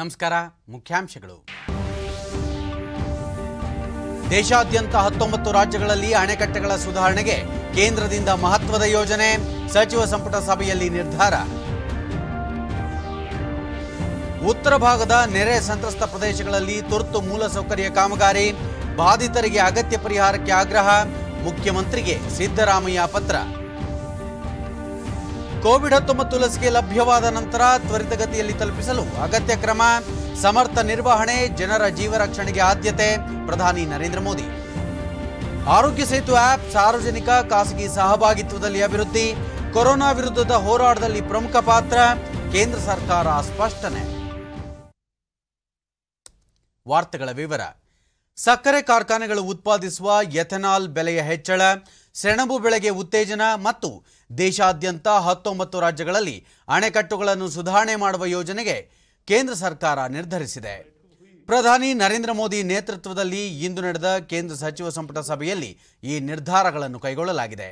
ನಮಸ್ಕಾರ ಮುಖ್ಯಾಂಶಗಳು ದೇಶಾದ್ಯಂತ ಹತ್ತೊಂಬತ್ತು ರಾಜ್ಯಗಳಲ್ಲಿ ಅಣೆಕಟ್ಟೆಗಳ ಸುಧಾರಣೆಗೆ ಕೇಂದ್ರದಿಂದ ಮಹತ್ವದ ಯೋಜನೆ ಸಚಿವ ಸಂಪುಟ ಸಭೆಯಲ್ಲಿ ನಿರ್ಧಾರ ಉತ್ತರ ಭಾಗದ ನೆರೆ ಸಂತ್ರಸ್ತ ಪ್ರದೇಶಗಳಲ್ಲಿ ತುರ್ತು ಮೂಲಸೌಕರ್ಯ ಕಾಮಗಾರಿ ಬಾಧಿತರಿಗೆ ಅಗತ್ಯ ಪರಿಹಾರಕ್ಕೆ ಆಗ್ರಹ ಮುಖ್ಯಮಂತ್ರಿಗೆ ಸಿದ್ದರಾಮಯ್ಯ ಪತ್ರ ಕೋವಿಡ್ ಹತ್ತೊಂಬತ್ತು ಲಸಿಕೆ ಲಭ್ಯವಾದ ನಂತರ ತ್ವರಿತಗತಿಯಲ್ಲಿ ತಲುಪಿಸಲು ಅಗತ್ಯ ಕ್ರಮ ಸಮರ್ಥ ನಿರ್ವಹಣೆ ಜನರ ಜೀವ ರಕ್ಷಣೆಗೆ ಆದ್ಯತೆ ಪ್ರಧಾನಿ ನರೇಂದ್ರ ಮೋದಿ ಆರೋಗ್ಯ ಸೇತು ಆಪ್ ಸಾರ್ವಜನಿಕ ಖಾಸಗಿ ಸಹಭಾಗಿತ್ವದಲ್ಲಿ ಅಭಿವೃದ್ಧಿ ಕೊರೋನಾ ವಿರುದ್ಧದ ಹೋರಾಟದಲ್ಲಿ ಪ್ರಮುಖ ಪಾತ್ರ ಕೇಂದ್ರ ಸರ್ಕಾರ ಸ್ಪಷ್ಟನೆ ವಾರ್ತೆಗಳ ವಿವರ ಸಕ್ಕರೆ ಕಾರ್ಖಾನೆಗಳು ಉತ್ಪಾದಿಸುವ ಎಥೆನಾಲ್ ಬೆಲೆಯ ಹೆಚ್ಚಳ ಸೆಣಬು ಬೆಳೆಗೆ ಉತ್ತೇಜನ ಮತ್ತು ದೇಶಾದ್ಯಂತ ಹತ್ತೊಂಬತ್ತು ರಾಜ್ಯಗಳಲ್ಲಿ ಅಣೆಕಟ್ಟುಗಳನ್ನು ಸುಧಾರಣೆ ಮಾಡುವ ಯೋಜನೆಗೆ ಕೇಂದ್ರ ಸರ್ಕಾರ ನಿರ್ಧರಿಸಿದೆ ಪ್ರಧಾನಿ ನರೇಂದ್ರ ಮೋದಿ ನೇತೃತ್ವದಲ್ಲಿ ಇಂದು ನಡೆದ ಕೇಂದ್ರ ಸಚಿವ ಸಂಪುಟ ಸಭೆಯಲ್ಲಿ ಈ ನಿರ್ಧಾರಗಳನ್ನು ಕೈಗೊಳ್ಳಲಾಗಿದೆ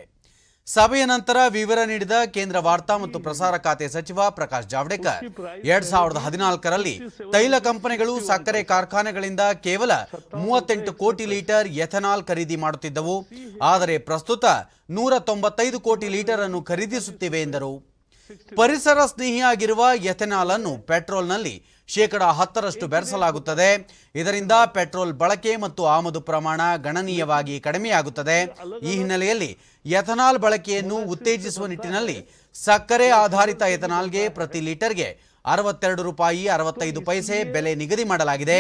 ಸಭೆಯ ನಂತರ ವಿವರ ನೀಡಿದ ಕೇಂದ್ರ ವಾರ್ತಾ ಮತ್ತು ಪ್ರಸಾರ ಖಾತೆ ಸಚಿವ ಪ್ರಕಾಶ್ ಜಾವಡೇಕರ್ ಎರಡ್ ಸಾವಿರದ ಹದಿನಾಲ್ಕರಲ್ಲಿ ತೈಲ ಕಂಪನಿಗಳು ಸಕ್ಕರೆ ಕಾರ್ಖಾನೆಗಳಿಂದ ಕೇವಲ ಮೂವತ್ತೆಂಟು ಕೋಟಿ ಲೀಟರ್ ಎಥನಾಲ್ ಖರೀದಿ ಮಾಡುತ್ತಿದ್ದವು ಆದರೆ ಪ್ರಸ್ತುತ ನೂರ ತೊಂಬತ್ತೈದು ಕೋಟಿ ಲೀಟರ್ ಅನ್ನು ಖರೀದಿಸುತ್ತಿವೆ ಎಂದರು ಪರಿಸರ ಸ್ನೇಹಿಯಾಗಿರುವ ಎಥೆನಾಲ್ ಅನ್ನು ಪೆಟ್ರೋಲ್ನಲ್ಲಿ ಶೇಕಡ ಹತ್ತರಷ್ಟು ಬೆರೆಸಲಾಗುತ್ತದೆ ಇದರಿಂದ ಪೆಟ್ರೋಲ್ ಬಳಕೆ ಮತ್ತು ಆಮದು ಪ್ರಮಾಣ ಗಣನೀಯವಾಗಿ ಕಡಿಮೆಯಾಗುತ್ತದೆ ಈ ಹಿನ್ನೆಲೆಯಲ್ಲಿ ಎಥನಾಲ್ ಬಳಕೆಯನ್ನು ಉತ್ತೇಜಿಸುವ ನಿಟ್ಟಿನಲ್ಲಿ ಸಕ್ಕರೆ ಆಧಾರಿತ ಎಥನಾಲ್ಗೆ ಪ್ರತಿ ಲೀಟರ್ಗೆ ಅರವತ್ತೆರಡು ರೂಪಾಯಿ ಅರವತ್ತೈದು ಪೈಸೆ ಬೆಲೆ ನಿಗದಿ ಮಾಡಲಾಗಿದೆ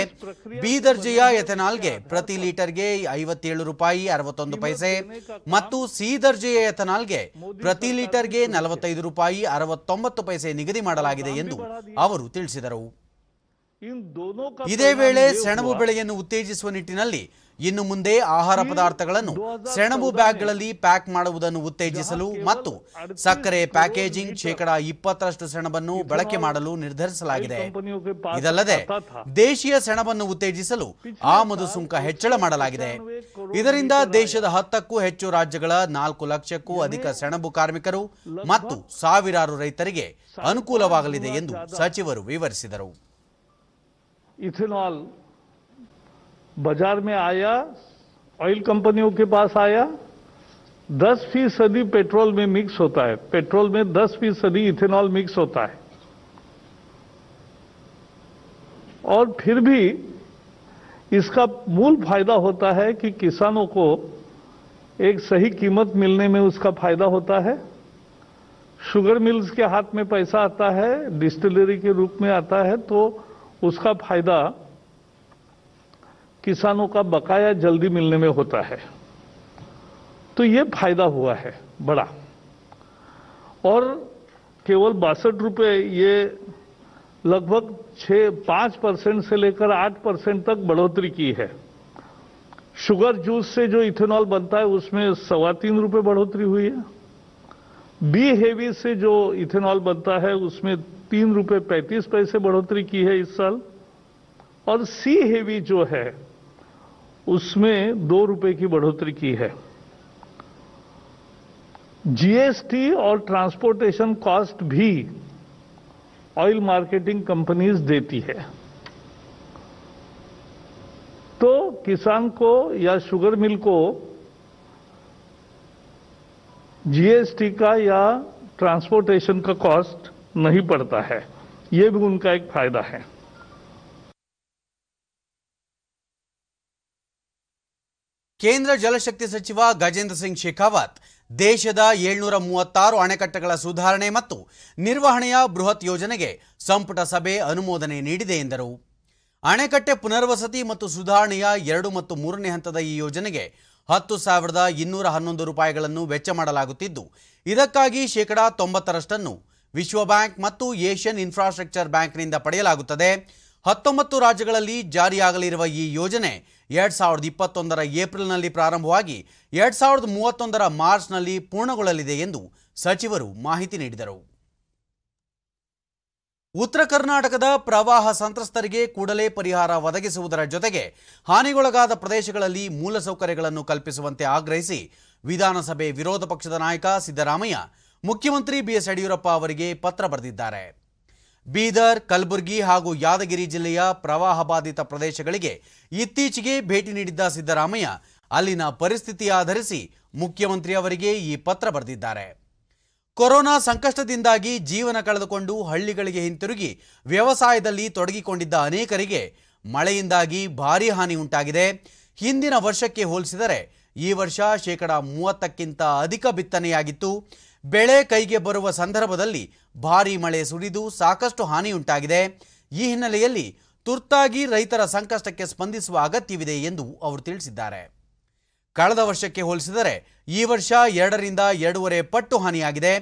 ಬಿ ದರ್ಜೆಯ ಎಥೆನಾಲ್ಗೆ ಪ್ರತಿ ಲೀಟರ್ಗೆ ಐವತ್ತೇಳು ರೂಪಾಯಿ ಅರವತ್ತೊಂದು ಪೈಸೆ ಮತ್ತು ಸಿ ದರ್ಜೆಯ ಎಥೆನಾಲ್ಗೆ ಪ್ರತಿ ಲೀಟರ್ಗೆ ನಲವತ್ತೈದು ರೂಪಾಯಿ ಅರವತ್ತೊಂಬತ್ತು ಪೈಸೆ ನಿಗದಿ ಮಾಡಲಾಗಿದೆ ಎಂದು ಅವರು ತಿಳಿಸಿದರು ಇದೇ ವೇಳೆ ಸೆಣಬು ಬೆಳೆಯನ್ನು ಉತ್ತೇಜಿಸುವ ನಿಟ್ಟಿನಲ್ಲಿ ಇನ್ನು ಮುಂದೆ ಆಹಾರ ಪದಾರ್ಥಗಳನ್ನು ಸೆಣಬು ಬ್ಯಾಗ್ಗಳಲ್ಲಿ ಪ್ಯಾಕ್ ಮಾಡುವುದನ್ನು ಉತ್ತೇಜಿಸಲು ಮತ್ತು ಸಕ್ಕರೆ ಪ್ಯಾಕೇಜಿಂಗ್ ಶೇಕಡಾ ಇಪ್ಪತ್ತರಷ್ಟು ಸೆಣಬನ್ನು ಬಳಕೆ ಮಾಡಲು ನಿರ್ಧರಿಸಲಾಗಿದೆ ಇದಲ್ಲದೆ ದೇಶೀಯ ಸೆಣಬನ್ನು ಉತ್ತೇಜಿಸಲು ಆಮದು ಸುಂಕ ಹೆಚ್ಚಳ ಮಾಡಲಾಗಿದೆ ಇದರಿಂದ ದೇಶದ ಹತ್ತಕ್ಕೂ ಹೆಚ್ಚು ರಾಜ್ಯಗಳ ನಾಲ್ಕು ಲಕ್ಷಕ್ಕೂ ಅಧಿಕ ಸೆಣಬು ಕಾರ್ಮಿಕರು ಮತ್ತು ಸಾವಿರಾರು ರೈತರಿಗೆ ಅನುಕೂಲವಾಗಲಿದೆ ಎಂದು ಸಚಿವರು ವಿವರಿಸಿದರು इथेनॉल बाजार में आया ऑयल कंपनियों के पास आया 10 फीसदी पेट्रोल में मिक्स होता है पेट्रोल में 10 फीसदी इथेनॉल मिक्स होता है और फिर भी इसका मूल फायदा होता है कि किसानों को एक सही कीमत मिलने में उसका फायदा होता है शुगर मिल्स के हाथ में पैसा आता है डिस्टिलरी के रूप में आता है तो उसका फायदा किसानों का बकाया जल्दी मिलने में होता है तो ये फायदा हुआ है बड़ा और केवल बासठ रुपये ये लगभग छः पाँच परसेंट से लेकर आठ परसेंट तक बढ़ोतरी की है शुगर जूस से जो इथेनॉल बनता है उसमें सवा तीन रुपये बढ़ोतरी हुई है बी हेवी से जो इथेनॉल बनता है उसमें तीन रुपये पैंतीस पैसे बढ़ोतरी की है इस साल और सी हेवी जो है उसमें दो रुपये की बढ़ोतरी की है जीएसटी और ट्रांसपोर्टेशन कॉस्ट भी ऑयल मार्केटिंग कंपनीज देती है तो किसान को या शुगर मिल को जीएसटी का या ट्रांसपोर्टेशन का कॉस्ट नहीं पड़ता है ये भी उनका फायदा ಕೇಂದ್ರ ಜಲಶಕ್ತಿ ಸಚಿವ ಗಜೇಂದ್ರ ಸಿಂಗ್ ಶೇಖಾವತ್ ದೇಶದ ಏಳ್ನೂರ ಮೂವತ್ತಾರು ಅಣೆಕಟ್ಟೆಗಳ ಸುಧಾರಣೆ ಮತ್ತು ನಿರ್ವಹಣೆಯ ಬೃಹತ್ ಯೋಜನೆಗೆ ಸಂಪುಟ ಸಭೆ ಅನುಮೋದನೆ ನೀಡಿದೆ ಎಂದರು ಅಣೆಕಟ್ಟೆ ಪುನರ್ವಸತಿ ಮತ್ತು ಸುಧಾರಣೆಯ ಎರಡು ಮತ್ತು ಮೂರನೇ ಹಂತದ ಈ ಯೋಜನೆಗೆ ಹತ್ತು ಸಾವಿರದ ಇನ್ನೂರ ಹನ್ನೊಂದು ರೂಪಾಯಿಗಳನ್ನು ವೆಚ್ಚ ಮಾಡಲಾಗುತ್ತಿದ್ದು ಇದಕ್ಕಾಗಿ ಶೇಕಡಾ ತೊಂಬತ್ತರಷ್ಟನ್ನು ವಿಶ್ವ ಬ್ಯಾಂಕ್ ಮತ್ತು ಏಷ್ಯನ್ ಇನ್ಫ್ರಾಸ್ಟ್ರಕ್ಚರ್ ಬ್ಯಾಂಕ್ನಿಂದ ಪಡೆಯಲಾಗುತ್ತದೆ ಹತ್ತೊಂಬತ್ತು ರಾಜ್ಯಗಳಲ್ಲಿ ಜಾರಿಯಾಗಲಿರುವ ಈ ಯೋಜನೆ ಎರಡ್ ಸಾವಿರದ ಇಪ್ಪತ್ತೊಂದರ ಏಪ್ರಿಲ್ನಲ್ಲಿ ಪ್ರಾರಂಭವಾಗಿ ಎರಡ್ ಸಾವಿರದ ಮೂವತ್ತೊಂದರ ಮಾರ್ಚ್ನಲ್ಲಿ ಪೂರ್ಣಗೊಳ್ಳಲಿದೆ ಎಂದು ಸಚಿವರು ಮಾಹಿತಿ ನೀಡಿದರು ಉತ್ತರ ಕರ್ನಾಟಕದ ಪ್ರವಾಹ ಸಂತ್ರಸ್ತರಿಗೆ ಕೂಡಲೇ ಪರಿಹಾರ ಒದಗಿಸುವುದರ ಜೊತೆಗೆ ಹಾನಿಗೊಳಗಾದ ಪ್ರದೇಶಗಳಲ್ಲಿ ಮೂಲಸೌಕರ್ಯಗಳನ್ನು ಕಲ್ಪಿಸುವಂತೆ ಆಗ್ರಹಿಸಿ ವಿಧಾನಸಭೆ ವಿರೋಧ ಪಕ್ಷದ ನಾಯಕ ಸಿದ್ದರಾಮಯ್ಯ ಮುಖ್ಯಮಂತ್ರಿ ಬಿಎಸ್ ಯಡಿಯೂರಪ್ಪ ಅವರಿಗೆ ಪತ್ರ ಬರೆದಿದ್ದಾರೆ ಬೀದರ್ ಕಲಬುರಗಿ ಹಾಗೂ ಯಾದಗಿರಿ ಜಿಲ್ಲೆಯ ಪ್ರವಾಹ ಬಾಧಿತ ಪ್ರದೇಶಗಳಿಗೆ ಇತ್ತೀಚೆಗೆ ಭೇಟಿ ನೀಡಿದ್ದ ಸಿದ್ದರಾಮಯ್ಯ ಅಲ್ಲಿನ ಪರಿಸ್ಥಿತಿ ಆಧರಿಸಿ ಮುಖ್ಯಮಂತ್ರಿ ಅವರಿಗೆ ಈ ಪತ್ರ ಬರೆದಿದ್ದಾರೆ ಕೊರೋನಾ ಸಂಕಷ್ಟದಿಂದಾಗಿ ಜೀವನ ಕಳೆದುಕೊಂಡು ಹಳ್ಳಿಗಳಿಗೆ ಹಿಂತಿರುಗಿ ವ್ಯವಸಾಯದಲ್ಲಿ ತೊಡಗಿಕೊಂಡಿದ್ದ ಅನೇಕರಿಗೆ ಮಳೆಯಿಂದಾಗಿ ಭಾರಿ ಹಾನಿ ಉಂಟಾಗಿದೆ ಹಿಂದಿನ ವರ್ಷಕ್ಕೆ ಹೋಲಿಸಿದರೆ ಈ ವರ್ಷ ಶೇಕಡ ಮೂವತ್ತಕ್ಕಿಂತ ಅಧಿಕ ಬಿತ್ತನೆಯಾಗಿತ್ತು ಬೆಳೆ ಕೈಗೆ ಬರುವ ಸಂದರ್ಭದಲ್ಲಿ ಭಾರಿ ಮಳೆ ಸುರಿದು ಸಾಕಷ್ಟು ಹಾನಿಯುಂಟಾಗಿದೆ ಈ ಹಿನ್ನೆಲೆಯಲ್ಲಿ ತುರ್ತಾಗಿ ರೈತರ ಸಂಕಷ್ಟಕ್ಕೆ ಸ್ಪಂದಿಸುವ ಅಗತ್ಯವಿದೆ ಎಂದು ಅವರು ತಿಳಿಸಿದ್ದಾರೆ ಕಳೆದ ವರ್ಷಕ್ಕೆ ಹೋಲಿಸಿದರೆ ಈ ವರ್ಷ ಎರಡರಿಂದ ಎರಡೂವರೆ ಪಟ್ಟು ಹಾನಿಯಾಗಿದೆ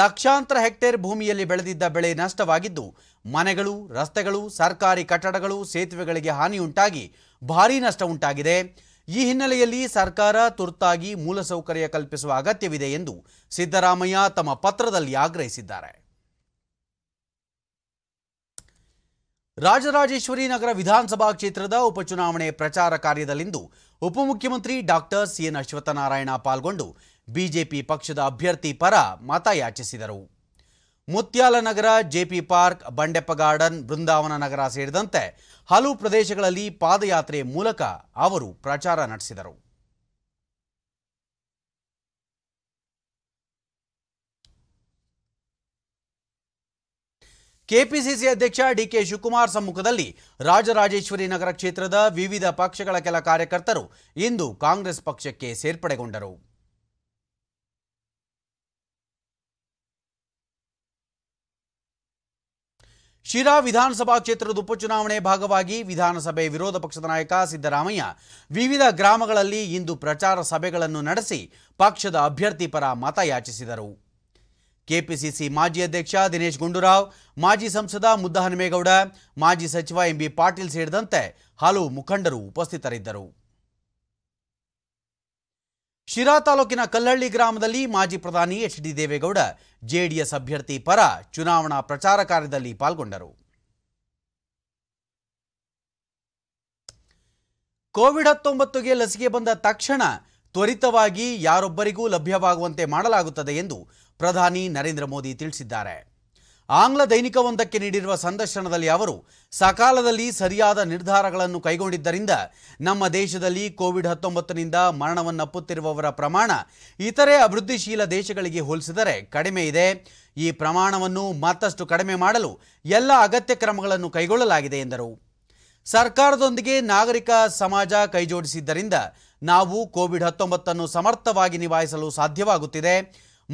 ಲಕ್ಷಾಂತರ ಹೆಕ್ಟೇರ್ ಭೂಮಿಯಲ್ಲಿ ಬೆಳೆದಿದ್ದ ಬೆಳೆ ನಷ್ಟವಾಗಿದ್ದು ಮನೆಗಳು ರಸ್ತೆಗಳು ಸರ್ಕಾರಿ ಕಟ್ಟಡಗಳು ಸೇತುವೆಗಳಿಗೆ ಹಾನಿಯುಂಟಾಗಿ ಭಾರೀ ನಷ್ಟ ಉಂಟಾಗಿದೆ ಈ ಹಿನ್ನೆಲೆಯಲ್ಲಿ ಸರ್ಕಾರ ತುರ್ತಾಗಿ ಮೂಲಸೌಕರ್ಯ ಕಲ್ಪಿಸುವ ಅಗತ್ಯವಿದೆ ಎಂದು ಸಿದ್ದರಾಮಯ್ಯ ತಮ್ಮ ಪತ್ರದಲ್ಲಿ ಆಗ್ರಹಿಸಿದ್ದಾರೆ ರಾಜರಾಜೇಶ್ವರಿ ನಗರ ವಿಧಾನಸಭಾ ಕ್ಷೇತ್ರದ ಉಪಚುನಾವಣೆ ಪ್ರಚಾರ ಕಾರ್ಯದಲ್ಲಿಂದು ಉಪಮುಖ್ಯಮಂತ್ರಿ ಡಾಕ್ಟರ್ ಸಿಎನ್ ಅಶ್ವತ್ಥನಾರಾಯಣ ಪಾಲ್ಗೊಂಡು ಬಿಜೆಪಿ ಪಕ್ಷದ ಅಭ್ಯರ್ಥಿ ಪರ ಮತಯಾಚಿಸಿದರು ನಗರ JP park Bandeppa garden Brindavan Nagar ಸೇರಿದಂತೆ ಹಲವು ಪ್ರದೇಶಗಳಲ್ಲಿ ಪಾದಯಾತ್ರೆ ಮೂಲಕ ಅವರು ಪ್ರಚಾರ ನಡೆಸಿದರು ಕೆಪಿಸಿಸಿ ಅಧ್ಯಕ್ಷ ಡಿಕೆ ಶಿವಕುಮಾರ್ ಸಮ್ಮುಖದಲ್ಲಿ ರಾಜರಾಜೇಶ್ವರಿ ನಗರ ಕ್ಷೇತ್ರದ ವಿವಿಧ ಪಕ್ಷಗಳ ಕೆಲ ಕಾರ್ಯಕರ್ತರು ಇಂದು ಕಾಂಗ್ರೆಸ್ ಪಕ್ಷಕ್ಕೆ ಸೇರ್ಪಡೆಗೊಂಡರು ಶಿರಾ ವಿಧಾನಸಭಾ ಕ್ಷೇತ್ರದ ಉಪಚುನಾವಣೆ ಭಾಗವಾಗಿ ವಿಧಾನಸಭೆ ವಿರೋಧ ಪಕ್ಷದ ನಾಯಕ ಸಿದ್ದರಾಮಯ್ಯ ವಿವಿಧ ಗ್ರಾಮಗಳಲ್ಲಿ ಇಂದು ಪ್ರಚಾರ ಸಭೆಗಳನ್ನು ನಡೆಸಿ ಪಕ್ಷದ ಅಭ್ಯರ್ಥಿ ಪರ ಮತಯಾಚಿಸಿದರು ಕೆಪಿಸಿಸಿ ಮಾಜಿ ಅಧ್ಯಕ್ಷ ದಿನೇಶ್ ಗುಂಡೂರಾವ್ ಮಾಜಿ ಸಂಸದ ಮುದ್ದಹನುಮೇಗೌಡ ಮಾಜಿ ಸಚಿವ ಎಂಬಿ ಪಾಟೀಲ್ ಸೇರಿದಂತೆ ಹಲವು ಮುಖಂಡರು ಉಪಸ್ಥಿತರಿದ್ದರು ಶಿರಾ ತಾಲೂಕಿನ ಕಲ್ಲಹಳ್ಳಿ ಗ್ರಾಮದಲ್ಲಿ ಮಾಜಿ ಪ್ರಧಾನಿ ಎಚ್ ಡಿ ದೇವೇಗೌಡ ಜೆಡಿಎಸ್ ಅಭ್ಯರ್ಥಿ ಪರ ಚುನಾವಣಾ ಪ್ರಚಾರ ಕಾರ್ಯದಲ್ಲಿ ಪಾಲ್ಗೊಂಡರು ಕೋವಿಡ್ ಹತ್ತೊಂಬತ್ತುಗೆ ಲಸಿಕೆ ಬಂದ ತಕ್ಷಣ ತ್ವರಿತವಾಗಿ ಯಾರೊಬ್ಬರಿಗೂ ಲಭ್ಯವಾಗುವಂತೆ ಮಾಡಲಾಗುತ್ತದೆ ಎಂದು ಪ್ರಧಾನಿ ನರೇಂದ್ರ ಮೋದಿ ತಿಳಿಸಿದ್ದಾರೆ ಆಂಗ್ಲ ದೈನಿಕವೊಂದಕ್ಕೆ ನೀಡಿರುವ ಸಂದರ್ಶನದಲ್ಲಿ ಅವರು ಸಕಾಲದಲ್ಲಿ ಸರಿಯಾದ ನಿರ್ಧಾರಗಳನ್ನು ಕೈಗೊಂಡಿದ್ದರಿಂದ ನಮ್ಮ ದೇಶದಲ್ಲಿ ಕೋವಿಡ್ ಹತ್ತೊಂಬತ್ತರಿಂದ ಮರಣವನ್ನಪ್ಪುತ್ತಿರುವವರ ಪ್ರಮಾಣ ಇತರೆ ಅಭಿವೃದ್ಧಿಶೀಲ ದೇಶಗಳಿಗೆ ಹೋಲಿಸಿದರೆ ಕಡಿಮೆ ಇದೆ ಈ ಪ್ರಮಾಣವನ್ನು ಮತ್ತಷ್ಟು ಕಡಿಮೆ ಮಾಡಲು ಎಲ್ಲ ಅಗತ್ಯ ಕ್ರಮಗಳನ್ನು ಕೈಗೊಳ್ಳಲಾಗಿದೆ ಎಂದರು ಸರ್ಕಾರದೊಂದಿಗೆ ನಾಗರಿಕ ಸಮಾಜ ಕೈಜೋಡಿಸಿದ್ದರಿಂದ ನಾವು ಕೋವಿಡ್ ಹತ್ತೊಂಬತ್ತನ್ನು ಸಮರ್ಥವಾಗಿ ನಿಭಾಯಿಸಲು ಸಾಧ್ಯವಾಗುತ್ತಿದೆ